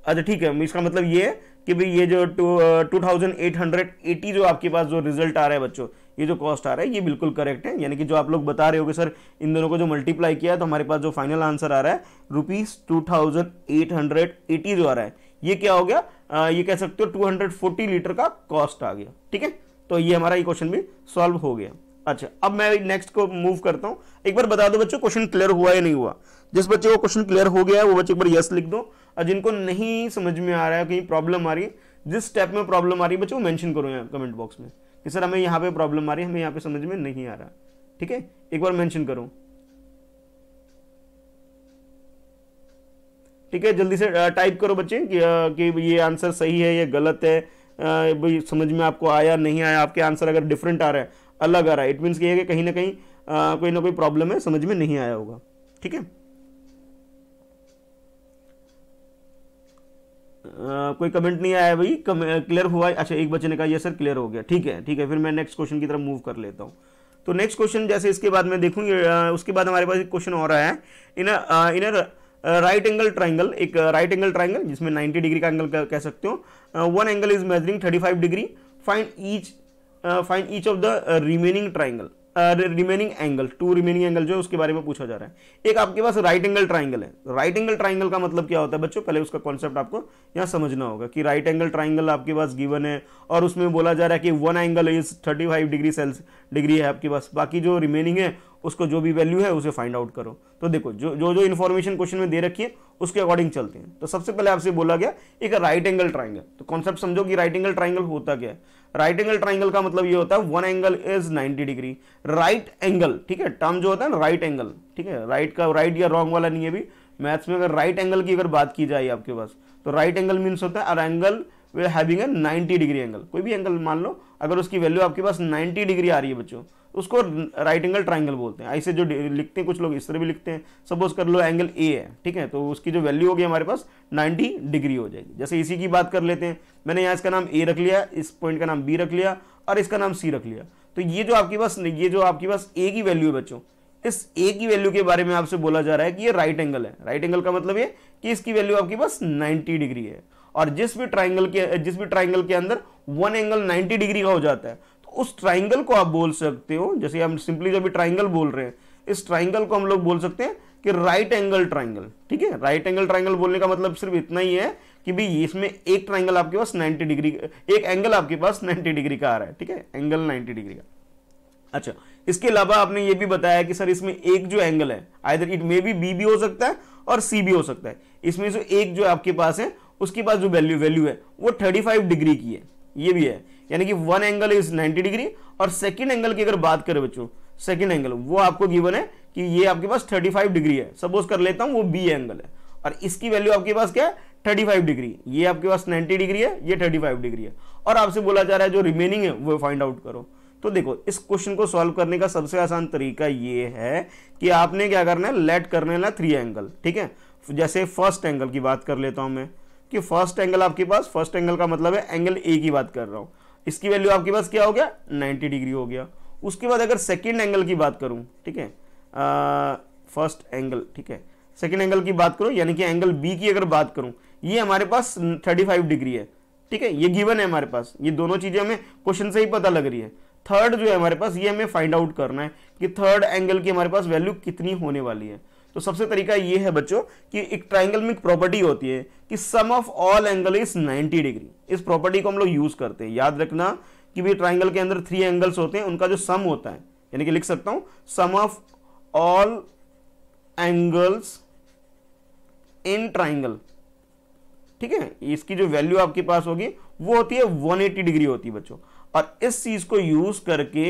अच्छा ठीक है इसका मतलब ये है कि भाई ये जो two thousand eight hundred eighty जो आपके पास जो रिजल्ट आ रहा है बच्चों ये जो कॉस्ट आ रहा है ये बिल्कुल करेक्ट है यानी कि जो आप लोग बता रहे हो कि सर इन दोनों को जो मल्टीप्लाई किया तो हमारे पास जो फाइनल आंसर आ रहा है rupees two thousand eight hundred eighty जो आ रहा है ये क्या हो गया आ, ये कह सकते हो टू हंड्रेड फोर्टी लीटर का कॉस्ट आ गया ठीक है तो ये हमारा ये क्वेश्चन भी सॉल्व हो गया अच्छा अब मैं नेक्स्ट को मूव करता हूँ एक बार बता दो बच्चों क्वेश्चन क्लियर हुआ या नहीं हुआ जिस बच्चे को क्वेश्चन क्लियर हो गया है वो बच्चे एक बार यस लिख दो और जिनको नहीं समझ में आ रहा है कहीं प्रॉब्लम आ रही है जिस स्टेप में प्रॉब्लम आ रही है बच्चों मेंशन करो यहाँ कमेंट बॉक्स में कि सर हमें यहाँ पे प्रॉब्लम आ रही है हमें यहाँ पे समझ में नहीं आ रहा ठीक है एक बार मेंशन करो ठीक है जल्दी से टाइप करो बच्चे कि, कि ये आंसर सही है ये गलत है भाई समझ में आपको आया नहीं आया आपके आंसर अगर डिफरेंट आ रहा है अलग आ रहा है इट मीन्स कि कहीं ना कहीं कोई ना कोई प्रॉब्लम है समझ में नहीं आया होगा ठीक है कोई कमेंट नहीं आया भाई क्लियर हुआ है अच्छा एक बच्चे ने कहा ये सर क्लियर हो गया ठीक है ठीक है फिर मैं नेक्स्ट क्वेश्चन की तरफ मूव कर लेता हूँ तो नेक्स्ट क्वेश्चन जैसे इसके बाद मैं देखूँ उसके बाद हमारे पास एक क्वेश्चन हो रहा है in in right angle triangle एक राइट एंगल ट्राइंगल जिसमें नाइन्टी डिग्री का एंगल कह सकते हो one angle is measuring thirty degree find each find each of the remaining triangle remaining angle two remaining angle जो है उसके बारे में पूछा जा रहा है एक आपके पास राइट एंगल ट्राइंगल है राइट एंगल ट्राइंगल का मतलब क्या होता है बच्चों पहले उसका कॉन्सेप्ट आपको यहाँ समझना होगा कि राइट एंगल ट्राइंगल आपके पास गिवन है और उसमें बोला जा रहा है कि one angle is thirty five degree cells degree है आपके पास बाकी जो रिमेनिंग है उसको जो भी वैल्यू है उसे फाइंड आउट करो तो देखो जो जो जो इन्फॉर्मेशन क्वेश्चन में दे रखी है उसके अकॉर्डिंग चलते हैं तो सबसे पहले आपसे बोला गया एक राइट एंगल ट्राइंगल तो कॉन्सेप्ट समझो कि राइट एंगल ट्राइंगल होता क्या है राइट एंगल ट्राइंगल का मतलब ये होता है one angle is 90 degree right angle ठीक है टर्म जो होता है ना राइट एंगल ठीक है राइट का राइट या रॉन्ग वाला नहीं है भी मैथ्स में अगर राइट एंगल की अगर बात की जाए आपके पास तो राइट एंगल मीन्स होता है angle way having a ninety degree angle कोई भी एंगल मान लो अगर उसकी वैल्यू आपके पास 90 डिग्री आ रही है बच्चों उसको राइट एंगल ट्राइंगल बोलते हैं ऐसे जो लिखते हैं कुछ लोग इस तरह भी लिखते हैं सपोज कर लो एंगल ए है ठीक है तो उसकी जो वैल्यू होगी हमारे पास 90 डिग्री हो जाएगी जैसे इसी की बात कर लेते हैं मैंने यहाँ इसका नाम ए रख लिया इस पॉइंट का नाम बी रख लिया और इसका नाम सी रख लिया तो ये जो आपके पास ये जो आपके पास ए की वैल्यू है बच्चों इस ए की वैल्यू के बारे में आपसे बोला जा रहा है कि ये राइट एंगल है राइट एंगल का मतलब ये कि इसकी वैल्यू आपके पास नाइन्टी डिग्री है और जिस भी ट्राइंगल के जिस भी ट्राइंगल के अंदर वन एंगल नाइन्टी डिग्री का हो जाता है उस ट्राइंगल को आप बोल सकते हो जैसे हम सिंपली जो भी ट्राइंगल बोल रहे हैं इस ट्राइंगल को हम लोग बोल सकते हैं कि राइट एंगल ट्राइंगल ठीक है राइट एंगल ट्राइंगल बोलने का मतलब सिर्फ इतना ही है कि भाई इसमें एक ट्राइंगल आपके पास 90 डिग्री एक एंगल आपके पास 90 डिग्री का आ रहा है ठीक है एंगल 90 डिग्री का अच्छा इसके अलावा आपने ये भी बताया कि सर इसमें एक जो एंगल है either it may be B भी हो सकता है और सी भी हो सकता है इसमें से एक जो आपके पास है उसके पास जो वैल्यू वैल्यू है वो थर्टी फाइव डिग्री की है ये भी है यानी कि वन एंगल इज 90 डिग्री और सेकंड एंगल की अगर बात करें बच्चों सेकंड एंगल वो आपको गिवन है कि ये आपके पास 35 डिग्री है सपोज कर लेता हूँ वो बी एंगल है और इसकी वैल्यू आपके पास क्या है 35 डिग्री ये आपके पास 90 डिग्री है ये 35 डिग्री है और आपसे बोला जा रहा है जो रिमेनिंग है वो फाइंड आउट करो तो देखो इस क्वेश्चन को सॉल्व करने का सबसे आसान तरीका ये है कि आपने क्या करना है लेट करने ला थ्री एंगल ठीक है जैसे फर्स्ट एंगल की बात कर लेता हूं मैं कि फर्स्ट एंगल आपके पास फर्स्ट एंगल का मतलब है एंगल ए की बात कर रहा हूं इसकी वैल्यू आपके पास क्या हो गया 90 डिग्री हो गया उसके बाद अगर सेकेंड एंगल की बात करूँ ठीक है फर्स्ट एंगल ठीक है सेकेंड एंगल की बात करूँ यानी कि एंगल बी की अगर बात करूँ ये हमारे पास 35 डिग्री है ठीक है ये गिवन है हमारे पास ये दोनों चीज़ें हमें क्वेश्चन से ही पता लग रही है थर्ड जो है हमारे पास ये हमें फाइंड आउट करना है कि थर्ड एंगल की हमारे पास वैल्यू कितनी होने वाली है तो सबसे तरीका ये है बच्चों कि एक ट्राइंगल में एक प्रॉपर्टी होती है कि sum of all angle is 90 degree इस प्रॉपर्टी को हम लोग यूज करते हैं याद रखना कि भाई ट्राइंगल के अंदर थ्री एंगल्स होते हैं उनका जो सम होता है यानी कि लिख सकता हूं sum of all angles in triangle ठीक है इसकी जो वैल्यू आपके पास होगी वो होती है 180 डिग्री होती है बच्चों और इस चीज को यूज करके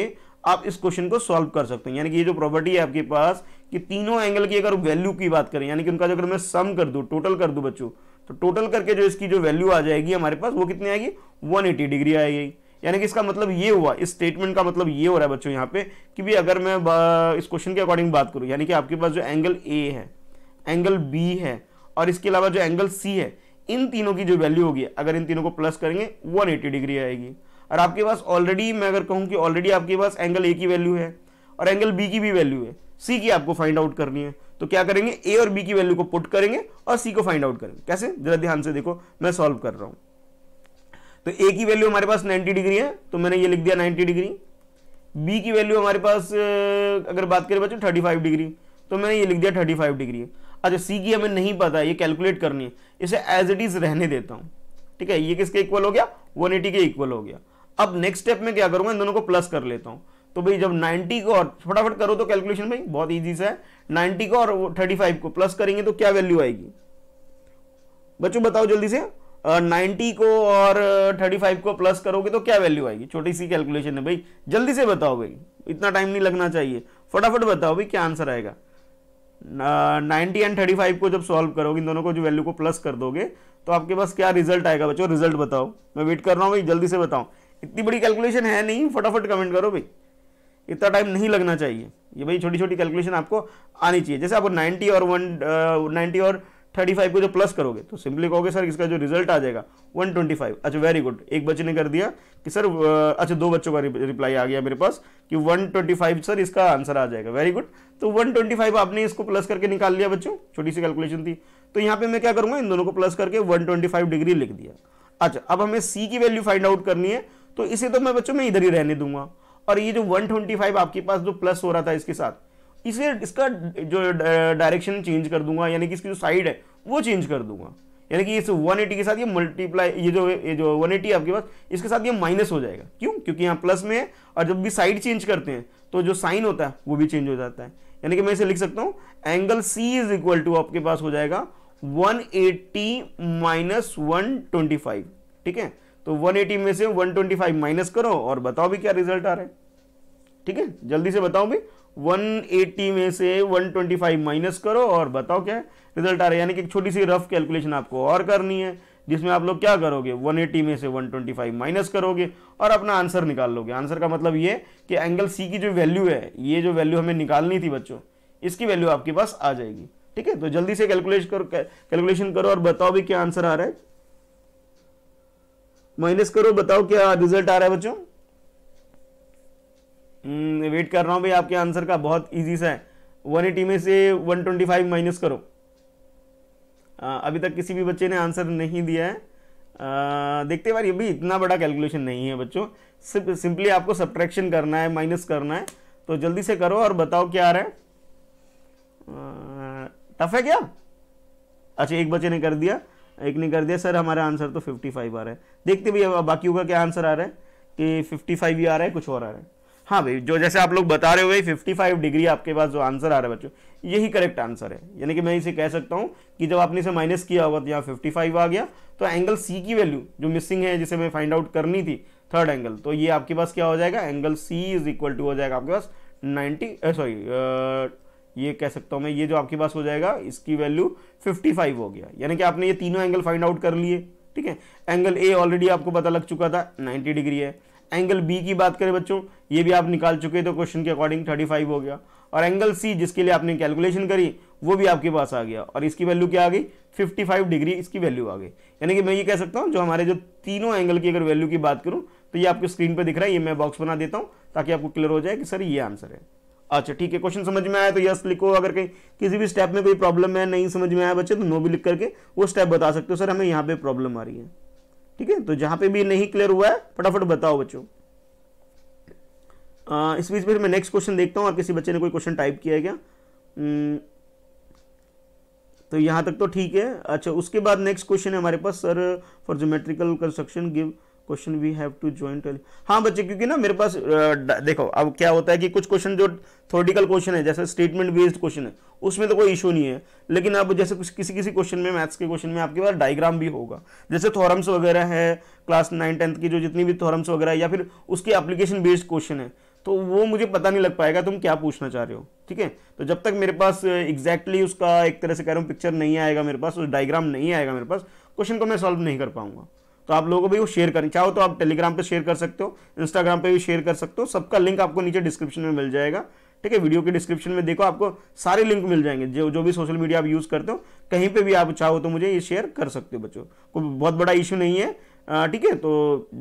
आप इस क्वेश्चन को सॉल्व कर सकते हैं यानी कि ये जो प्रॉपर्टी है आपके पास कि तीनों एंगल की अगर वैल्यू की बात करें यानी कि उनका जो अगर मैं सम कर दू टोटल कर दू बच्चों तो टोटल करके जो इसकी जो वैल्यू आ जाएगी हमारे पास वो कितनी आएगी 180 डिग्री आएगी यानी कि इसका मतलब ये हुआ इस स्टेटमेंट का मतलब ये हो रहा है बच्चों यहाँ पे कि भी अगर मैं इस क्वेश्चन के अकॉर्डिंग बात करूँ यानी कि आपके पास जो एंगल ए है एंगल बी है और इसके अलावा जो एंगल सी है इन तीनों की जो वैल्यू होगी अगर इन तीनों को प्लस करेंगे 180 डिग्री आएगी और आपके पास ऑलरेडी मैं अगर कहूँ कि ऑलरेडी आपके पास एंगल ए की वैल्यू है और एंगल बी की भी वैल्यू है सी की आपको फाइंड आउट करनी है तो क्या करेंगे ए और बी की वैल्यू को पुट करेंगे और सी को फाइंड आउट करेंगे कैसे जरा ध्यान से देखो मैं सॉल्व कर रहा हूं तो ए की वैल्यू हमारे पास 90 डिग्री है तो मैंने ये लिख दिया 90 डिग्री बी की वैल्यू हमारे पास अगर बात करें बच्चों 35 डिग्री तो मैंने ये लिख दिया 35 डिग्री अच्छा सी की हमें नहीं पता ये कैलकुलेट करनी है इसे एज इट इज रहने देता हूं ठीक है ये किसके इक्वल हो गया 180 के इक्वल हो गया अब नेक्स्ट स्टेप में क्या करूंगा इन दोनों को प्लस कर लेता हूं तो भाई जब 90 को और फटाफट करो तो कैलकुलेशन भाई बहुत ईजी से 90 को और 35 को प्लस करेंगे तो क्या वैल्यू आएगी बच्चों बताओ जल्दी से नाइन्टी को और थर्टी फाइव को प्लस करोगे तो क्या वैल्यू आएगी छोटी सी कैलकुलेशन है भाई जल्दी से बताओ भाई इतना टाइम नहीं लगना चाहिए फटाफट बताओ भाई क्या आंसर आएगा नाइन्टी एंड थर्टी फाइव को जब सॉल्व करोगे इन दोनों को जो वैल्यू को प्लस कर दोगे तो आपके पास क्या रिजल्ट आएगा बच्चों रिजल्ट बताओ मैं वेट कर रहा हूँ भाई जल्दी से बताओ इतनी बड़ी कैलकुलेशन है नहीं फटाफट कमेंट करो भाई इतना टाइम नहीं लगना चाहिए ये भाई छोटी छोटी कैलकुलेशन आपको आनी चाहिए जैसे आप 90 और वन नाइन्टी uh, और थर्टी फाइव को जो प्लस करोगे तो सिंपली कहोगे सर इसका जो रिजल्ट आ जाएगा वन ट्वेंटी फाइव अच्छा वेरी गुड एक बच्चे ने कर दिया कि सर uh, अच्छा दो बच्चों का रिप्लाई आ गया मेरे पास कि वन ट्वेंटी फाइव सर इसका आंसर आ जाएगा वेरी गुड तो वन ट्वेंटी फाइव आपने इसको प्लस करके निकाल लिया बच्चों छोटी सी कैलकुलेशन थी तो यहाँ पे मैं क्या करूँगा इन दोनों को प्लस करके वन ट्वेंटी फाइव डिग्री लिख दिया अच्छा अब हमें सी की वैल्यू फाइंड आउट करनी है तो इसे तो मैं बच्चों में इधर ही रहने दूंगा और ये जो 125 आपके पास जो प्लस हो रहा था इसके साथ इसे इसका जो डायरेक्शन चेंज कर दूंगा यानी कि इसकी जो साइड है वो चेंज कर दूंगा यानी कि इस 180 के साथ ये मल्टीप्लाई ये जो ये जो 180 आपके पास इसके साथ ये माइनस हो जाएगा क्यों क्योंकि यहाँ प्लस में है और जब भी साइड चेंज करते हैं तो जो साइन होता है वो भी चेंज हो जाता है यानी कि मैं इसे लिख सकता हूँ angle C is equal to आपके पास हो जाएगा 180 एट्टी माइनस ठीक है तो 180 में से 125 माइनस करो और बताओ भी क्या रिजल्ट आ रहा है ठीक है जल्दी से बताओ भी 180 में से 125 माइनस करो और बताओ क्या रिजल्ट आ रहा है यानी कि एक छोटी सी रफ कैलकुलेशन आपको और करनी है जिसमें आप लोग क्या करोगे 180 में से 125 माइनस करोगे और अपना आंसर निकाल लोगे आंसर का मतलब ये कि एंगल सी की जो वैल्यू है ये जो वैल्यू हमें निकालनी थी बच्चों इसकी वैल्यू आपके पास आ जाएगी ठीक है तो जल्दी से कैलकुलेट करो कैलकुलेशन करो और बताओ भी क्या आंसर आ रहा है माइनस करो बताओ क्या रिजल्ट आ रहा है बच्चों वेट हम्म, कर रहा हूं भाई आपके आंसर का बहुत इजी सा है वन एटी में से 125 माइनस करो आ, अभी तक किसी भी बच्चे ने आंसर नहीं दिया है आ, देखते बार ये भी इतना बड़ा कैलकुलेशन नहीं है बच्चों सिर्फ सिंपली आपको सब्ट्रैक्शन करना है माइनस करना है तो जल्दी से करो और बताओ क्या आ रहा है टफ है क्या अच्छा एक बच्चे ने कर दिया एक ने कर दिया सर हमारा आंसर तो 55 आ रहा है देखते भैया बाकी का क्या आंसर आ रहा है कि 55 ही आ रहा है कुछ और आ रहा है हाँ भाई जो जैसे आप लोग बता रहे हो भाई फाइव डिग्री आपके पास जो आंसर आ रहा है बच्चों यही करेक्ट आंसर है यानी कि मैं इसे कह सकता हूँ कि जब आपने इसे माइनस किया होगा तो यहाँ फाइव आ गया तो एंगल सी की वैल्यू जो मिसिंग है जिसे मैं फाइंड आउट करनी थी थर्ड एंगल तो ये आपके पास क्या हो जाएगा angle C is equal to हो जाएगा आपके पास नाइन्टी सॉरी ये कह सकता हूँ मैं ये जो आपके पास हो जाएगा इसकी वैल्यू 55 हो गया यानी कि आपने ये तीनों एंगल फाइंड आउट कर लिए ठीक है एंगल ए ऑलरेडी आपको पता लग चुका था 90 डिग्री है एंगल बी की बात करें बच्चों ये भी आप निकाल चुके तो क्वेश्चन के अकॉर्डिंग 35 हो गया और एंगल सी जिसके लिए आपने कैलकुलेशन करी वो भी आपके पास आ गया और इसकी वैल्यू क्या आ गई 55 डिग्री इसकी वैल्यू आ गई यानी कि मैं ये कह सकता हूँ जो हमारे जो तीनों एंगल की अगर वैल्यू की बात करूँ तो ये आपको स्क्रीन पर दिख रहा है ये मैं बॉक्स बना देता हूँ ताकि आपको क्लियर हो जाए कि सर ये आंसर है अच्छा ठीक है क्वेश्चन समझ में आया तो यस लिखो अगर कहीं किसी भी स्टेप में कोई प्रॉब्लम है नहीं समझ में आया बच्चे तो नो भी लिख करके वो स्टेप बता सकते हो सर हमें यहाँ पे प्रॉब्लम आ रही है ठीक है तो जहां पे भी नहीं क्लियर हुआ है फटाफट बताओ बच्चों इस बीच में मैं नेक्स्ट क्वेश्चन देखता हूँ और किसी बच्चे ने कोई क्वेश्चन टाइप किया है क्या हम्म, तो यहां तक तो ठीक है अच्छा उसके बाद नेक्स्ट क्वेश्चन है हमारे पास sir for geometrical construction give question we have to join twelve हाँ बच्चे क्योंकि ना मेरे पास देखो अब क्या होता है कि कुछ क्वेश्चन जो थोरिटिकल क्वेश्चन है जैसे स्टेटमेंट बेस्ड क्वेश्चन है उसमें तो कोई इशू नहीं है लेकिन अब जैसे कुछ किसी किसी क्वेश्चन में मैथ्स के क्वेश्चन में आपके पास डायग्राम भी होगा जैसे थॉरम्स वगैरह है क्लास नाइन टेंथ की जो जितनी भी थॉरम्स वगैरह है या फिर उसके एप्लीकेशन बेस्ड क्वेश्चन है तो वो मुझे पता नहीं लग पाएगा तुम क्या पूछना चाह रहे हो ठीक है तो जब तक मेरे पास एग्जैक्टली exactly उसका एक तरह से कह रहा हूँ पिक्चर नहीं आएगा मेरे पास उस डायग्राम नहीं आएगा मेरे पास क्वेश्चन को मैं सॉल्व नहीं कर पाऊंगा तो आप लोगों को भी वो शेयर करें चाहो तो आप टेलीग्राम पे शेयर कर सकते हो इंस्टाग्राम पे भी शेयर कर सकते हो सबका लिंक आपको नीचे डिस्क्रिप्शन में मिल जाएगा ठीक है वीडियो के डिस्क्रिप्शन में देखो आपको सारे लिंक मिल जाएंगे जो जो भी सोशल मीडिया आप यूज़ करते हो कहीं पर भी आप चाहो तो मुझे ये शेयर कर सकते हो बच्चों कोई बहुत बड़ा इशू नहीं है ठीक है तो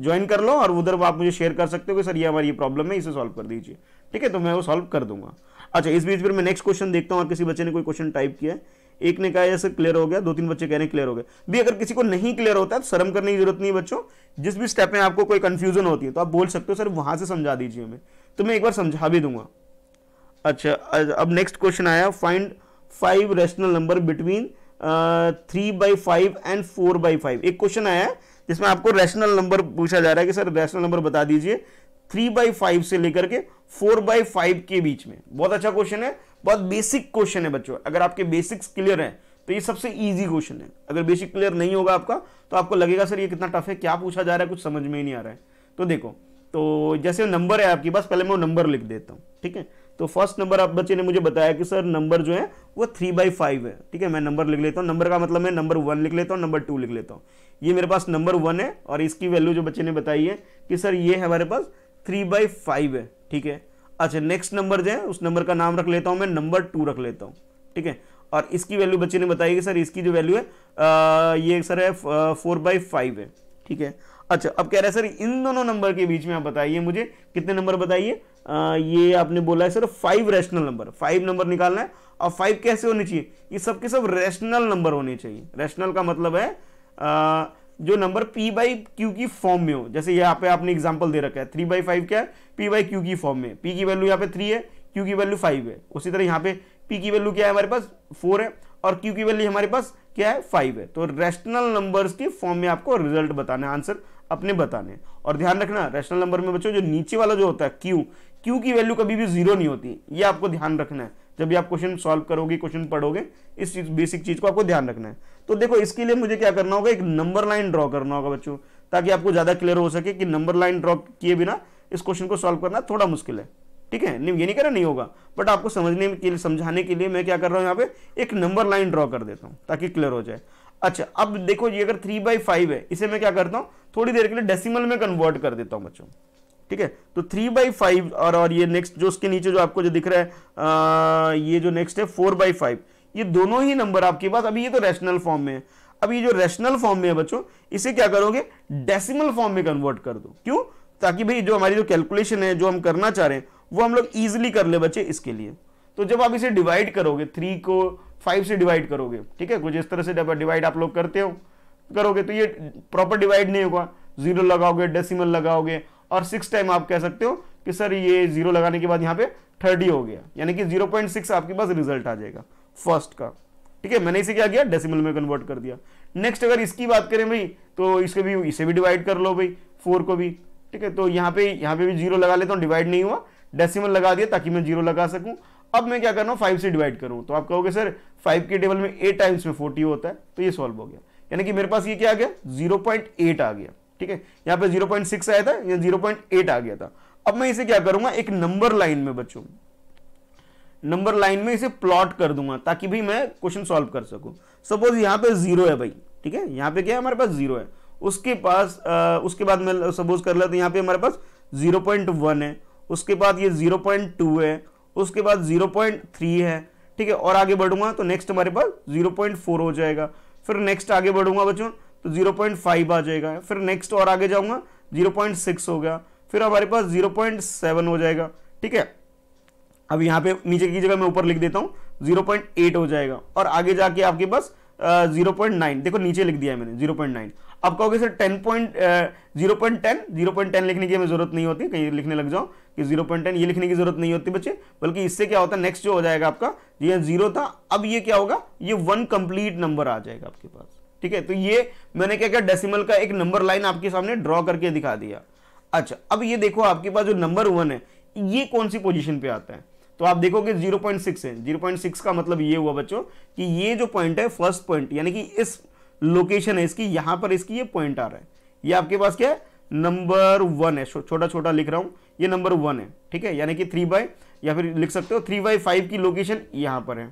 ज्वाइन कर लो और उधर आप मुझे शेयर कर सकते हो कि सर ये हमारी ये प्रॉब्लम है इसे सॉल्व कर दीजिए ठीक है तो मैं वो सॉल्व कर दूंगा अच्छा इस बीच फिर मैं नेक्स्ट क्वेश्चन देखता हूँ और किसी बच्चे ने कोई क्वेश्चन टाइप किया है एक ने कहा ऐसे क्लियर हो गया दो तीन बच्चे कह रहे हैं क्लियर हो गया भी अगर किसी को नहीं क्लियर होता है तो शर्म करने की जरूरत नहीं बच्चों जिस भी स्टेप में आपको कोई कंफ्यूजन होती है तो आप बोल सकते हो सर वहां से समझा दीजिए हमें तो मैं एक बार समझा भी दूंगा अच्छा अब नेक्स्ट क्वेश्चन आया find five rational number between three by five and four by five एक क्वेश्चन आया है जिसमें आपको रेशनल नंबर पूछा जा रहा है कि सर रेशनल नंबर बता दीजिए थ्री बाई फाइव से लेकर के फोर बाई फाइव के बीच में बहुत अच्छा क्वेश्चन है बहुत बेसिक क्वेश्चन है बच्चों अगर आपके बेसिक्स क्लियर हैं तो ये सबसे इजी क्वेश्चन है अगर बेसिक क्लियर नहीं होगा आपका तो आपको लगेगा सर ये कितना टफ है क्या पूछा जा रहा है कुछ समझ में ही नहीं आ रहा है तो देखो तो जैसे नंबर है आपके पास पहले मैं वो नंबर लिख देता हूँ ठीक है तो फर्स्ट नंबर आप बच्चे ने मुझे बताया कि सर नंबर जो है वो थ्री बाई फाइव है ठीक है मैं नंबर लिख लेता हूँ नंबर का मतलब मैं नंबर वन लिख लेता हूँ नंबर टू लिख लेता हूँ ये मेरे पास नंबर वन है और इसकी वैल्यू जो बच्चे ने बताई है कि सर ये हमारे पास थ्री बाई फाइव है ठीक है अच्छा नेक्स्ट नंबर जो है उस नंबर का नाम रख लेता हूँ मैं नंबर टू रख लेता हूँ ठीक है और इसकी वैल्यू बच्चे ने बताई कि सर इसकी जो वैल्यू है आ, ये सर है फोर बाई फाइव है ठीक है अच्छा अब कह रहे हैं सर इन दोनों नंबर के बीच में आप बताइए मुझे कितने नंबर बताइए ये आपने बोला है sir five rational number five number निकालना है और फाइव कैसे होने चाहिए ये सबके सब रैशनल नंबर होने चाहिए रैशनल का मतलब है आ, जो नंबर पी बाई क्यू की फॉर्म में हो जैसे यहाँ पे आपने एग्जाम्पल दे रखा है थ्री बाई फाइव क्या है पी बाई क्यू की फॉर्म में पी की वैल्यू यहाँ पे थ्री है क्यू की वैल्यू फाइव है उसी तरह यहाँ पे पी की वैल्यू क्या है हमारे पास फोर है और क्यू की वैल्यू हमारे पास क्या है फाइव है तो रैशनल नंबर्स के फॉर्म में आपको रिजल्ट बताना है आंसर अपने बताने और ध्यान रखना रैशनल नंबर में बच्चों जो नीचे वाला जो होता है क्यू क्यू की वैल्यू कभी भी जीरो नहीं होती ये आपको ध्यान रखना है जब भी आप क्वेश्चन सॉल्व करोगे क्वेश्चन पढ़ोगे इस चीज बेसिक चीज को आपको ध्यान रखना है तो देखो इसके लिए मुझे क्या करना होगा एक नंबर लाइन ड्रॉ करना होगा बच्चों ताकि आपको ज़्यादा क्लियर हो सके कि नंबर लाइन ड्रॉ किए बिना इस क्वेश्चन को सॉल्व करना थोड़ा मुश्किल है ठीक है नहीं ये नहीं करना नहीं होगा बट आपको समझने के लिए समझाने के लिए मैं क्या कर रहा हूँ यहाँ पे एक नंबर लाइन ड्रॉ कर देता हूँ ताकि क्लियर हो जाए अच्छा अब देखो ये अगर थ्री बाई फाइव है इसे मैं क्या करता हूँ थोड़ी देर के लिए डेसिमल में कन्वर्ट कर देता हूँ बच्चों ठीक है तो थ्री बाई फाइव और और ये नेक्स्ट जो उसके नीचे जो आपको जो दिख रहा है आ, ये जो नेक्स्ट है फोर बाई फाइव ये दोनों ही नंबर आपके पास अभी ये तो रैशनल फॉर्म में है अब ये जो रैशनल फॉर्म में है बच्चों इसे क्या करोगे डेसिमल फॉर्म में कन्वर्ट कर दो क्यों ताकि भाई जो हमारी जो कैलकुलेशन है जो हम करना चाह रहे हैं वो हम लोग ईजिली कर ले बच्चे इसके लिए तो जब आप इसे डिवाइड करोगे थ्री को फाइव से डिवाइड करोगे ठीक है कुछ इस तरह से डिवाइड आप लोग करते हो करोगे तो ये प्रॉपर डिवाइड नहीं होगा जीरो लगाओगे डेसिमल लगाओगे और सिक्स टाइम आप कह सकते हो कि सर ये जीरो लगाने के बाद यहाँ पे थर्टी हो गया यानी कि जीरो पॉइंट सिक्स आपके पास रिजल्ट आ जाएगा फर्स्ट का ठीक है मैंने इसे क्या किया डेसिमल में कन्वर्ट कर दिया नेक्स्ट अगर इसकी बात करें भाई तो इसके भी इसे भी डिवाइड कर लो भाई फोर को भी ठीक है तो यहाँ पे यहाँ पे भी जीरो लगा लेता हूँ डिवाइड नहीं हुआ डेसिमल लगा दिया ताकि मैं जीरो लगा सकूँ अब मैं क्या कर रहा हूँ फाइव से डिवाइड करूँ तो आप कहोगे सर फाइव के टेबल में एट टाइम्स में फोर्टी होता है तो ये सॉल्व हो गया यानी कि मेरे पास ये क्या आ गया जीरो पॉइंट एट आ गया ठीक है जीरो पे 0.6 आया था या 0.8 आ गया था अब मैं इसे क्या करूंगा एक नंबर लाइन में बच्चों नंबर लाइन में इसे प्लॉट कर दूंगा ताकि भी मैं क्वेश्चन सॉल्व कर सकूं सपोज यहां पे जीरो है भाई ठीक है यहां पे क्या है हमारे पास जीरो है उसके पास आ, उसके बाद मैं सपोज कर लेता यहां पे हमारे पास 0.1 है उसके बाद ये 0.2 है उसके बाद 0.3 है ठीक है और आगे बढ़ूंगा तो नेक्स्ट हमारे पास 0.4 हो जाएगा फिर नेक्स्ट आगे बढ़ूंगा बच्चों तो 0.5 आ जाएगा फिर नेक्स्ट और आगे जाऊंगा 0.6 हो गया फिर हमारे पास 0.7 हो जाएगा ठीक है अब यहाँ पे नीचे की जगह मैं ऊपर लिख देता हूँ 0.8 हो जाएगा और आगे जाके आपके पास जीरो पॉइंट नाइन देखो नीचे लिख दिया है मैंने जीरो पॉइंट नाइन अब कहोगे sir ten point zero point ten zero point ten लिखने की हमें जरूरत नहीं होती कहीं लिखने लग जाओ कि जीरो पॉइंट टेन ये लिखने की जरूरत नहीं होती बच्चे बल्कि इससे क्या होता है नेक्स्ट जो हो जाएगा आपका ये जीरो था अब ये क्या होगा ये वन कंप्लीट नंबर आ जाएगा आपके पास ठीक है तो ये मैंने क्या क्या डेसिमल का एक नंबर लाइन आपके सामने ड्रॉ करके दिखा दिया अच्छा अब ये देखो आपके पास जो नंबर वन है ये कौन सी पोजिशन पे आता है तो आप देखोगे 0.6 है 0.6 का मतलब ये हुआ बच्चों कि ये जो पॉइंट है फर्स्ट पॉइंट यानी कि इस लोकेशन है इसकी यहां पर इसकी ये पॉइंट आ रहा है ये आपके पास क्या है नंबर वन है छोटा छोटा लिख रहा हूं ये नंबर वन है ठीक है यानी कि थ्री बाय या फिर लिख सकते हो थ्री बाई फाइव की लोकेशन यहां पर है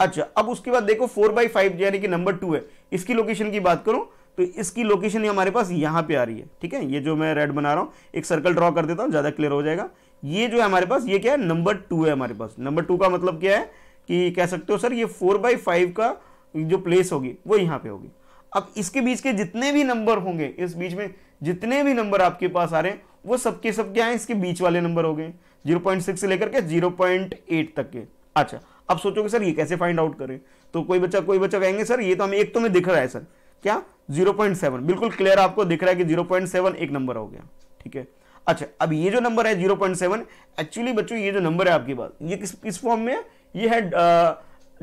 अच्छा अब उसके बाद देखो फोर बाई फाइव यानी कि नंबर टू है इसकी लोकेशन की बात करूं तो इसकी लोकेशन हमारे पास यहां पे आ रही है ठीक है ये जो मैं रेड बना रहा हूं एक सर्कल ड्रॉ कर देता हूँ ज़्यादा क्लियर हो जाएगा ये जो है हमारे पास ये क्या है नंबर टू है हमारे पास नंबर टू का मतलब क्या है कि कह सकते हो सर ये फोर बाई फाइव का जो प्लेस होगी वो यहां पे होगी अब इसके बीच के जितने भी नंबर होंगे इस बीच में जितने भी नंबर आपके पास आ रहे हैं वो सबके सब क्या है इसके बीच वाले नंबर हो गए जीरो पॉइंट सिक्स से लेकर के जीरो पॉइंट एट तक के अच्छा अब सोचोगे सर ये कैसे फाइंड आउट करें तो कोई बच्चा कोई बच्चा कहेंगे सर ये तो हमें एक तो हमें दिख रहा है सर क्या 0.7 बिल्कुल क्लियर आपको दिख रहा है कि 0.7 एक नंबर हो गया ठीक है अच्छा अब ये जो नंबर है 0.7 एक्चुअली बच्चों ये जो नंबर है आपके पास ये किस किस फॉर्म में ये है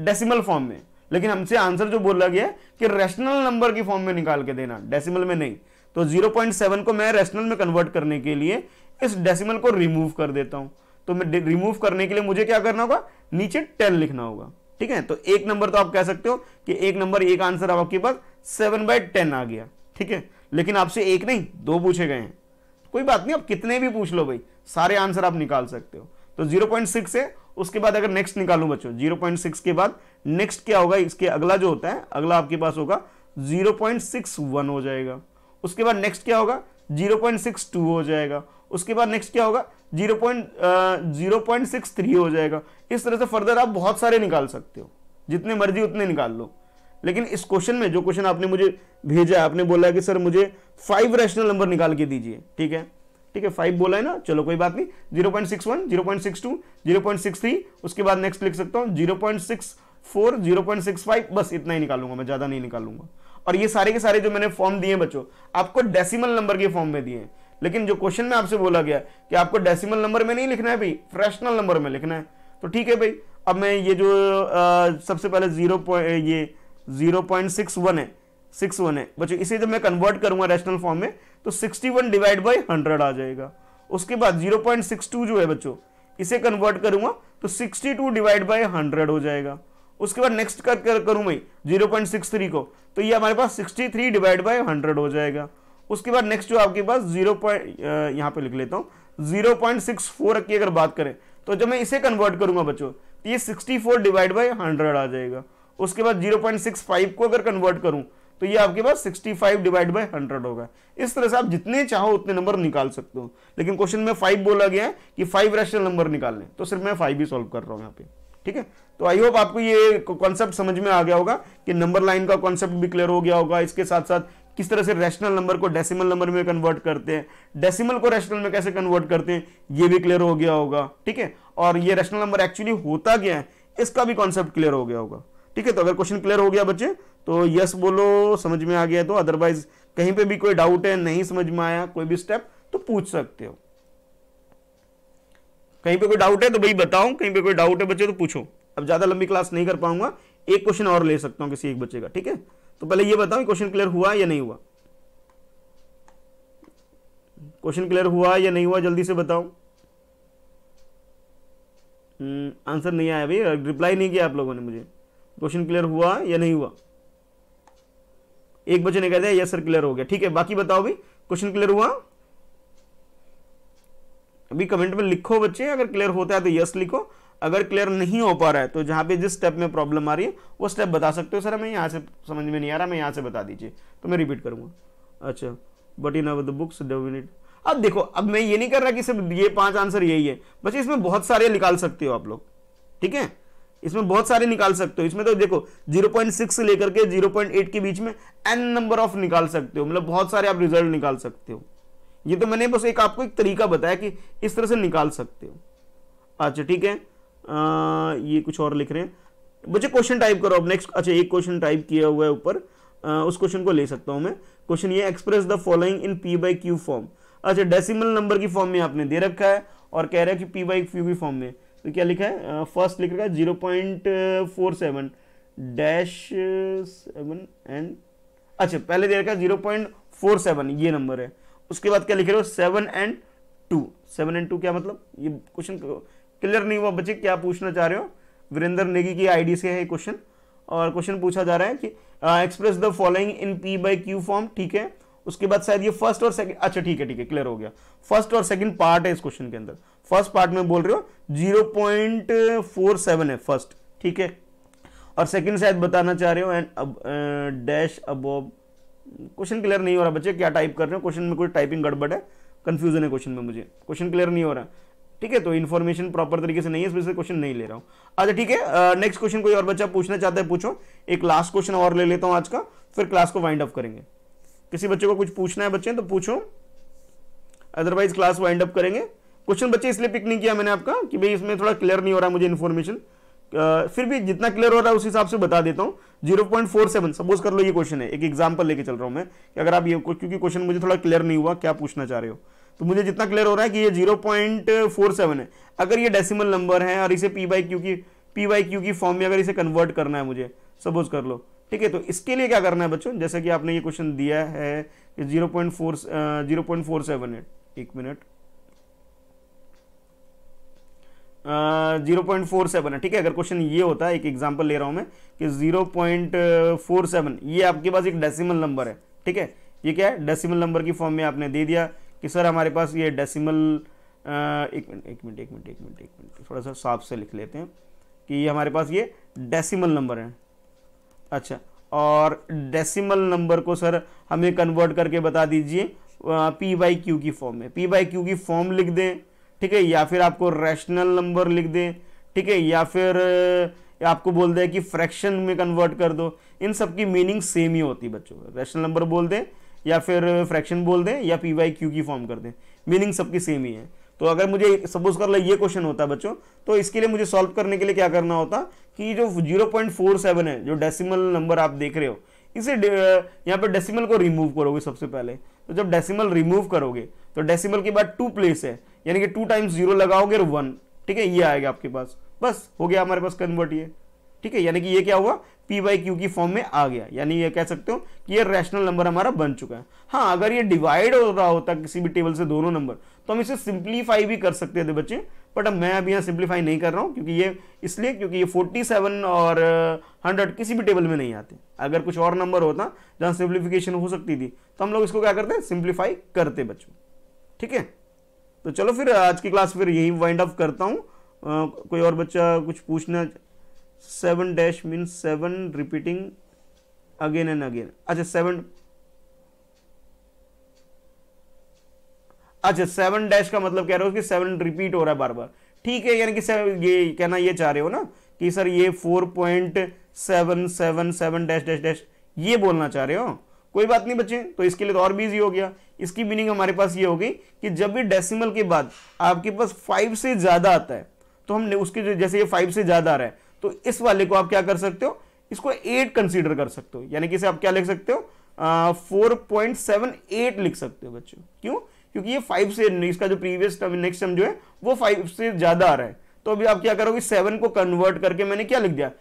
डेसिमल फॉर्म में लेकिन हमसे आंसर जो बोला गया कि रेशनल नंबर की फॉर्म में निकाल के देना डेसिमल में नहीं तो 0.7 को मैं रेशनल में कन्वर्ट करने के लिए इस डेसिमल को रिमूव कर देता हूं तो मैं रिमूव करने के लिए मुझे क्या करना होगा नीचे टेन लिखना होगा ठीक है तो एक नंबर तो आप कह सकते हो कि एक नंबर एक आंसर आपके पास सेवन बाय टेन आ गया ठीक है लेकिन आपसे एक नहीं दो पूछे गए हैं कोई बात नहीं आप कितने भी पूछ लो भाई सारे आंसर आप निकाल सकते हो तो जीरो पॉइंट सिक्स है उसके बाद अगर नेक्स्ट निकालू बच्चों सिक्स के बाद नेक्स्ट क्या होगा इसके अगला जो होता है अगला आपके पास होगा जीरो पॉइंट सिक्स वन हो जाएगा उसके बाद नेक्स्ट क्या होगा जीरो पॉइंट सिक्स टू हो जाएगा उसके बाद नेक्स्ट क्या होगा जीरो पॉइंट सिक्स थ्री हो जाएगा इस तरह से फर्दर आप बहुत सारे निकाल सकते हो जितने मर्जी उतने निकाल लो लेकिन इस क्वेश्चन में जो क्वेश्चन आपने मुझे भेजा आपने बोला कि सर मुझे फाइव रैशनल नंबर निकाल के दीजिए ठीक है ठीक है फाइव बोला है ना चलो कोई बात नहीं zero point six one zero point six two zero point six three उसके बाद नेक्स्ट लिख सकता हूँ zero point six four zero point six five बस इतना ही निकालूंगा मैं ज़्यादा नहीं निकालूंगा और ये सारे के सारे जो मैंने फॉर्म दिए बच्चों आपको डेसिमल नंबर के फॉर्म में दिए हैं लेकिन जो क्वेश्चन में आपसे बोला गया कि आपको डेसिमल नंबर में नहीं लिखना है भाई फ्रैशनल नंबर में लिखना है तो ठीक है भाई अब मैं ये जो आ, सबसे पहले जीरो ये जीरो पॉइंट सिक्स वन है सिक्स वन है बच्चों इसे जब मैं कन्वर्ट करूंगा रैशनल फॉर्म में तो sixty one divide by hundred आ जाएगा उसके बाद जीरो पॉइंट सिक्स टू जो है बच्चों इसे कन्वर्ट करूंगा तो sixty two divide by hundred हो जाएगा उसके बाद नेक्स्ट कर, कर करूँ मैं जीरो पॉइंट सिक्स थ्री को तो ये हमारे पास sixty three divide by hundred हो जाएगा उसके बाद नेक्स्ट जो आपके पास जीरो पॉइंट यहाँ पे लिख लेता हूँ जीरो पॉइंट सिक्स फोर की अगर बात करें तो जब मैं इसे कन्वर्ट करूंगा बच्चों तो ये sixty four divide by hundred आ जाएगा उसके बाद जीरो पॉइंट सिक्स फाइव को अगर कन्वर्ट करूँ तो ये आपके पास sixty five divide by hundred होगा इस तरह से आप जितने चाहो उतने नंबर निकाल सकते हो लेकिन क्वेश्चन में फाइव बोला गया है कि फाइव रैशनल नंबर निकाल लें तो सिर्फ मैं फाइव ही सॉल्व कर रहा हूँ यहाँ पे ठीक है तो आई होप आपको ये कॉन्सेप्ट समझ में आ गया होगा कि नंबर लाइन का कॉन्सेप्ट भी क्लियर हो गया होगा इसके साथ साथ किस तरह से रैशनल नंबर को डेसिमल नंबर में कन्वर्ट करते हैं डेसिमल को रैशनल में कैसे कन्वर्ट करते हैं ये भी क्लियर हो गया होगा ठीक है और ये रैशनल नंबर एक्चुअली होता क्या है इसका भी कॉन्सेप्ट क्लियर हो गया होगा ठीक है तो अगर क्वेश्चन क्लियर हो गया बच्चे तो यस बोलो समझ में आ गया तो अदरवाइज कहीं पे भी कोई डाउट है नहीं समझ में आया कोई भी स्टेप तो पूछ सकते हो कहीं पे कोई डाउट है तो भाई बताओ कहीं पे कोई डाउट है बच्चे तो पूछो अब ज्यादा लंबी क्लास नहीं कर पाऊंगा एक क्वेश्चन और ले सकता हूं किसी एक बच्चे का ठीक है तो पहले ये बताओ क्वेश्चन क्लियर हुआ या नहीं हुआ क्वेश्चन क्लियर हुआ या नहीं हुआ जल्दी से बताओ आंसर हम्म, नहीं आया भाई रिप्लाई नहीं किया आप लोगों ने मुझे क्वेश्चन क्लियर हुआ या नहीं हुआ एक बच्चे ने कह दिया यस सर क्लियर हो गया ठीक है बाकी बताओ भी क्वेश्चन क्लियर हुआ अभी कमेंट में लिखो बच्चे अगर क्लियर होता है तो यस लिखो अगर क्लियर नहीं हो पा रहा है तो जहां पे जिस स्टेप में प्रॉब्लम आ रही है वो स्टेप बता सकते हो सर हमें यहाँ से समझ में नहीं आ रहा मैं यहाँ से बता दीजिए तो मैं रिपीट करूंगा अच्छा बट इन द बुक्स डेविनेट अब देखो अब मैं ये नहीं कर रहा कि सिर्फ ये पांच आंसर यही है बच्चे इसमें बहुत सारे निकाल सकते हो आप लोग ठीक है इसमें बहुत सारे निकाल सकते हो इसमें तो देखो 0.6 से लेकर के 0.8 के बीच में एन नंबर ऑफ निकाल सकते हो मतलब बहुत सारे आप रिजल्ट निकाल सकते हो ये तो मैंने बस एक आपको एक तरीका बताया कि इस तरह से निकाल सकते हो अच्छा ठीक है आ, ये कुछ और लिख रहे हैं बच्चे क्वेश्चन टाइप करो अब नेक्स्ट अच्छा एक क्वेश्चन टाइप किया हुआ है ऊपर उस क्वेश्चन को ले सकता हूं मैं क्वेश्चन ये express the following in P by Q form अच्छा डेसिमल नंबर की फॉर्म में आपने दे रखा है और कह रहा है कि पी बाई क्यू की फॉर्म में तो क्या लिखा है फर्स्ट लिख रखा है zero point four seven dash seven and अच्छा पहले दे रखा है जीरो पॉइंट फोर सेवन ये नंबर है उसके बाद क्या लिख रहे हो seven and two seven and two क्या मतलब ये क्वेश्चन क्लियर नहीं हुआ बच्चे क्या पूछना चाह रहे हो वीरेंद्र नेगी की आईडी से है क्वेश्चन और क्वेश्चन पूछा जा रहा है कि express the following in P by Q form ठीक है उसके बाद शायद ये फर्स्ट और सेकंड अच्छा ठीक है ठीक है क्लियर हो गया फर्स्ट और सेकंड पार्ट है इस क्वेश्चन के अंदर फर्स्ट पार्ट में बोल रहे हो जीरो पॉइंट फोर सेवन है फर्स्ट ठीक है और सेकंड शायद बताना चाह रहे हो एंड अब डैश अबोव क्वेश्चन क्लियर नहीं हो रहा बच्चे क्या टाइप कर रहे हो क्वेश्चन में कोई टाइपिंग गड़बड़ है कंफ्यूजन है क्वेश्चन में मुझे क्वेश्चन क्लियर नहीं हो रहा ठीक है तो इन्फॉर्मेशन प्रॉपर तरीके से नहीं है से क्वेश्चन नहीं ले रहा हूं अच्छा ठीक है नेक्स्ट क्वेश्चन कोई और बच्चा पूछना चाहता है पूछो एक लास्ट क्वेश्चन और ले लेता हूँ आज का फिर क्लास को वाइंड अप करेंगे किसी बच्चे को कुछ पूछना है बच्चे तो पूछो अदरवाइज क्लास वाइंड अप करेंगे क्वेश्चन बच्चे इसलिए पिक नहीं किया मैंने आपका कि भाई इसमें थोड़ा क्लियर नहीं हो रहा मुझे इन्फॉर्मेशन फिर भी जितना क्लियर हो रहा है उस हिसाब से बता देता हूँ 0.47 सपोज कर लो ये क्वेश्चन है एक एग्जांपल लेके चल रहा हूँ मैं कि अगर आप ये क्योंकि क्वेश्चन मुझे थोड़ा क्लियर नहीं हुआ क्या पूछना चाह रहे हो तो मुझे जितना क्लियर हो रहा है कि ये जीरो पॉइंट फोर सेवन है अगर ये डेसिमल नंबर है और इसे पी बाई क्यू की पी बाई क्यू की फॉर्म में अगर इसे कन्वर्ट करना है मुझे सपोज कर लो ठीक है तो इसके लिए क्या करना है बच्चों जैसे कि आपने ये क्वेश्चन दिया है कि zero point four zero point four seven है एक minute zero point four seven है ठीक है अगर क्वेश्चन ये होता है एक एग्जाम्पल ले रहा हूं मैं कि जीरो पॉइंट फोर सेवन ये आपके पास एक डेसिमल नंबर है ठीक है ये क्या है डेसिमल नंबर की फॉर्म में आपने दे दिया कि सर हमारे पास ये डेसिमल एक मिनट एक मिनट एक मिनट एक मिनट एक मिनट थोड़ा सा साफ से लिख लेते हैं कि हमारे पास ये डेसिमल नंबर है अच्छा और डेसिमल नंबर को सर हमें कन्वर्ट करके बता दीजिए पी बाई क्यू की फॉर्म में पी बाई क्यू की फॉर्म लिख दें ठीक है या फिर आपको रैशनल नंबर लिख दें ठीक है या फिर आपको बोल दें कि फ्रैक्शन में कन्वर्ट कर दो इन सब की मीनिंग सेम ही होती है बच्चों रैशनल नंबर बोल दें या फिर फ्रैक्शन बोल दें या पी वाई क्यू की फॉर्म कर दें मीनिंग सबकी सेम ही है तो अगर मुझे सपोज कर लो ये क्वेश्चन होता है बच्चों तो इसके लिए मुझे सॉल्व करने के लिए क्या करना होता कि जो 0.47 है जो डेसिमल नंबर आप देख रहे हो इसे यहाँ पर डेसिमल को रिमूव करोगे सबसे पहले तो जब डेसिमल रिमूव करोगे तो डेसिमल के बाद टू प्लेस है यानी कि टू टाइम्स जीरो लगाओगे वन ठीक है ये आएगा आपके पास बस हो गया हमारे पास कन्वर्ट ये ठीक है यानी कि ये क्या हुआ पी बाई क्यू की फॉर्म में आ गया यानी ये कह सकते हो कि ये रैशनल नंबर हमारा बन चुका है हाँ अगर ये डिवाइड हो रहा होता किसी भी टेबल से दोनों नंबर तो हम इसे सिंप्लीफाई भी कर सकते थे बच्चे बट अब मैं अभी यहाँ सिंप्लीफाई नहीं कर रहा हूँ क्योंकि ये इसलिए क्योंकि ये 47 और 100 uh, किसी भी टेबल में नहीं आते अगर कुछ और नंबर होता जहाँ सिंप्लीफिकेशन हो सकती थी तो हम लोग इसको क्या करते हैं सिंप्लीफाई करते बच्चों ठीक है तो चलो फिर आज की क्लास फिर यही वाइंड अप करता हूँ कोई और बच्चा कुछ पूछना seven dash means seven repeating again and again अच्छा सेवन अच्छा सेवन डैश का मतलब कह रहे हो कि सेवन रिपीट हो रहा है बार बार ठीक है यानी कि ये कहना ये चाह रहे हो ना कि सर ये four point seven seven seven dash dash dash ये बोलना चाह रहे हो कोई बात नहीं बच्चे तो इसके लिए तो और भी इजी हो गया इसकी मीनिंग हमारे पास ये होगी कि जब भी डेसिमल के बाद आपके पास फाइव से ज़्यादा आता है तो हमने उसके जैसे ये फाइव से ज़्यादा आ रहा है तो इस वाले को आप क्या कर सकते हो इसको एट कंसीडर कर सकते हो यानी कि इसे आप क्या लिख सकते हो फोर पॉइंट सेवन एट लिख सकते हो बच्चों क्यों क्योंकि ये फाइव से इसका जो प्रीवियस टर्म नेक्स्ट टर्म जो है वो फाइव से ज्यादा आ रहा है तो अभी आप क्या करोगे सेवन को कन्वर्ट करके मैंने क्या लिख दिया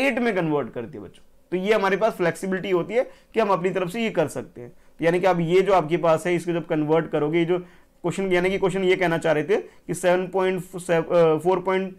एट में कन्वर्ट कर दिया बच्चों तो ये हमारे पास फ्लेक्सिबिलिटी होती है कि हम अपनी तरफ से ये कर सकते हैं तो यानी कि आप ये जो आपके पास है इसको जब कन्वर्ट करोगे ये जो क्वेश्चन यानी कि क्वेश्चन ये कहना चाह रहे थे कि seven point four point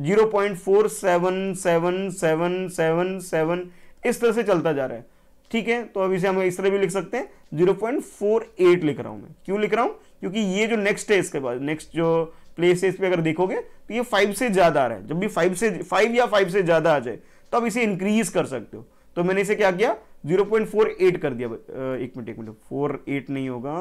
zero point four seven seven seven seven seven इस तरह से चलता जा रहा है ठीक है तो अब इसे हम इस तरह भी लिख सकते हैं जीरो पॉइंट फोर एट लिख रहा हूं मैं क्यों लिख रहा हूं क्योंकि ये जो नेक्स्ट है इसके बाद नेक्स्ट जो प्लेस है इस पर अगर देखोगे तो ये फाइव से ज्यादा आ रहा है जब भी फाइव से फाइव या फाइव से ज्यादा आ जाए तो आप इसे इंक्रीज कर सकते हो तो मैंने इसे क्या किया एट कर दिया एक मिनट एक मिनट एट नहीं होगा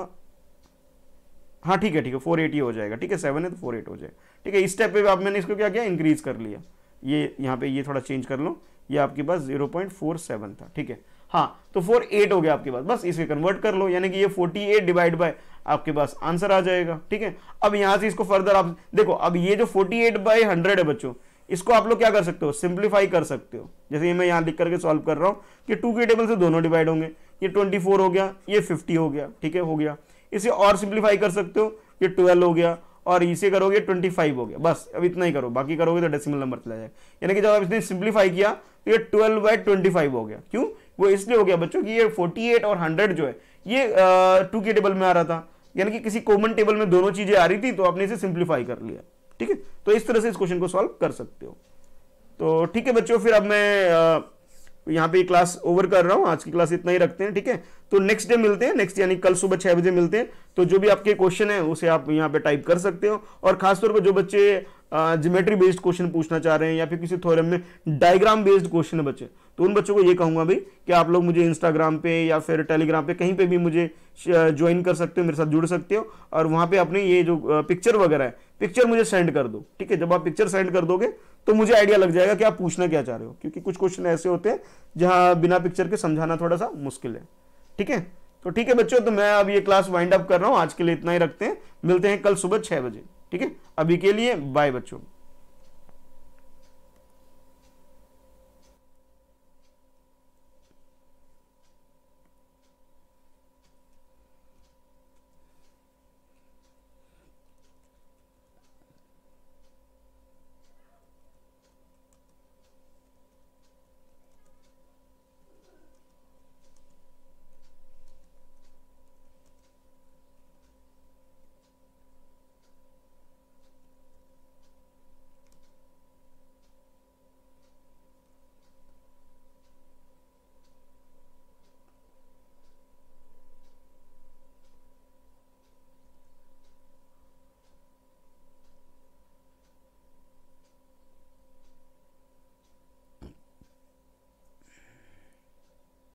हाँ ठीक है ठीक है फोर एटी हो जाएगा ठीक है सेवन है तो फोर एट हो जाएगा ठीक है इस स्टेप पे भी आप मैंने इसको क्या किया इंक्रीज कर लिया ये यहाँ पे ये थोड़ा चेंज कर लो ये आपके पास जीरो पॉइंट फोर सेवन था ठीक है हाँ तो फोर एट हो गया आपके पास बस इसे कन्वर्ट कर लो यानी कि ये फोर्टी एट डिवाइड बाय आपके पास आंसर आ जाएगा ठीक है अब यहाँ से इसको फर्दर आप देखो अब ये जो फोर्टी एट बाई हंड्रेड है बच्चों इसको आप लोग क्या कर सकते हो सिंप्लीफाई कर सकते हो जैसे ये मैं यहाँ लिख करके सॉल्व कर रहा हूँ कि टू के टेबल से दोनों डिवाइड होंगे ये ट्वेंटी फोर हो गया ये फिफ्टी हो गया ठीक है हो गया इसे और सिंप्लीफाई कर सकते हो ये ट्वेल्व हो गया और इसे करोगे ट्वेंटी फाइव हो गया बस अब इतना ही करो बाकी करोगे तो डेसिमल नंबर चला जाएगा यानी कि जब आप इसने सिंप्लीफाई किया तो ये ट्वेल्व बाय ट्वेंटी फाइव हो गया क्यों वो इसलिए हो गया बच्चों कि ये फोर्टी एट और हंड्रेड जो है ये टू के टेबल में आ रहा था यानी कि किसी कॉमन टेबल में दोनों चीजें आ रही थी तो आपने इसे सिंप्लीफाई कर लिया ठीक है तो इस तरह से इस क्वेश्चन को सॉल्व कर सकते हो तो ठीक है बच्चों फिर अब मैं तो यहाँ पे क्लास ओवर कर रहा हूँ आज की क्लास इतना ही रखते हैं ठीक है तो नेक्स्ट डे मिलते हैं नेक्स्ट यानी कल सुबह छह बजे मिलते हैं तो जो भी आपके क्वेश्चन है उसे आप यहाँ पे टाइप कर सकते हो और खासतौर पर जो बच्चे जोमेट्री बेस्ड क्वेश्चन पूछना चाह रहे हैं या फिर किसी थोरम में डायग्राम बेस्ड क्वेश्चन बच्चे तो उन बच्चों को ये कहूँगा भाई कि आप लोग मुझे इंस्टाग्राम पे या फिर टेलीग्राम पे कहीं पे भी मुझे ज्वाइन कर सकते हो मेरे साथ जुड़ सकते हो और वहाँ पे अपने ये जो पिक्चर वगैरह है पिक्चर मुझे सेंड कर दो ठीक है जब आप पिक्चर सेंड कर दोगे तो मुझे आइडिया लग जाएगा कि आप पूछना क्या चाह रहे हो क्योंकि कुछ क्वेश्चन ऐसे होते हैं जहाँ बिना पिक्चर के समझाना थोड़ा सा मुश्किल है ठीक है तो ठीक है बच्चों तो मैं अब ये क्लास वाइंड अप कर रहा हूँ आज के लिए इतना ही रखते हैं मिलते हैं कल सुबह छः बजे ठीक है अभी के लिए बाय बच्चों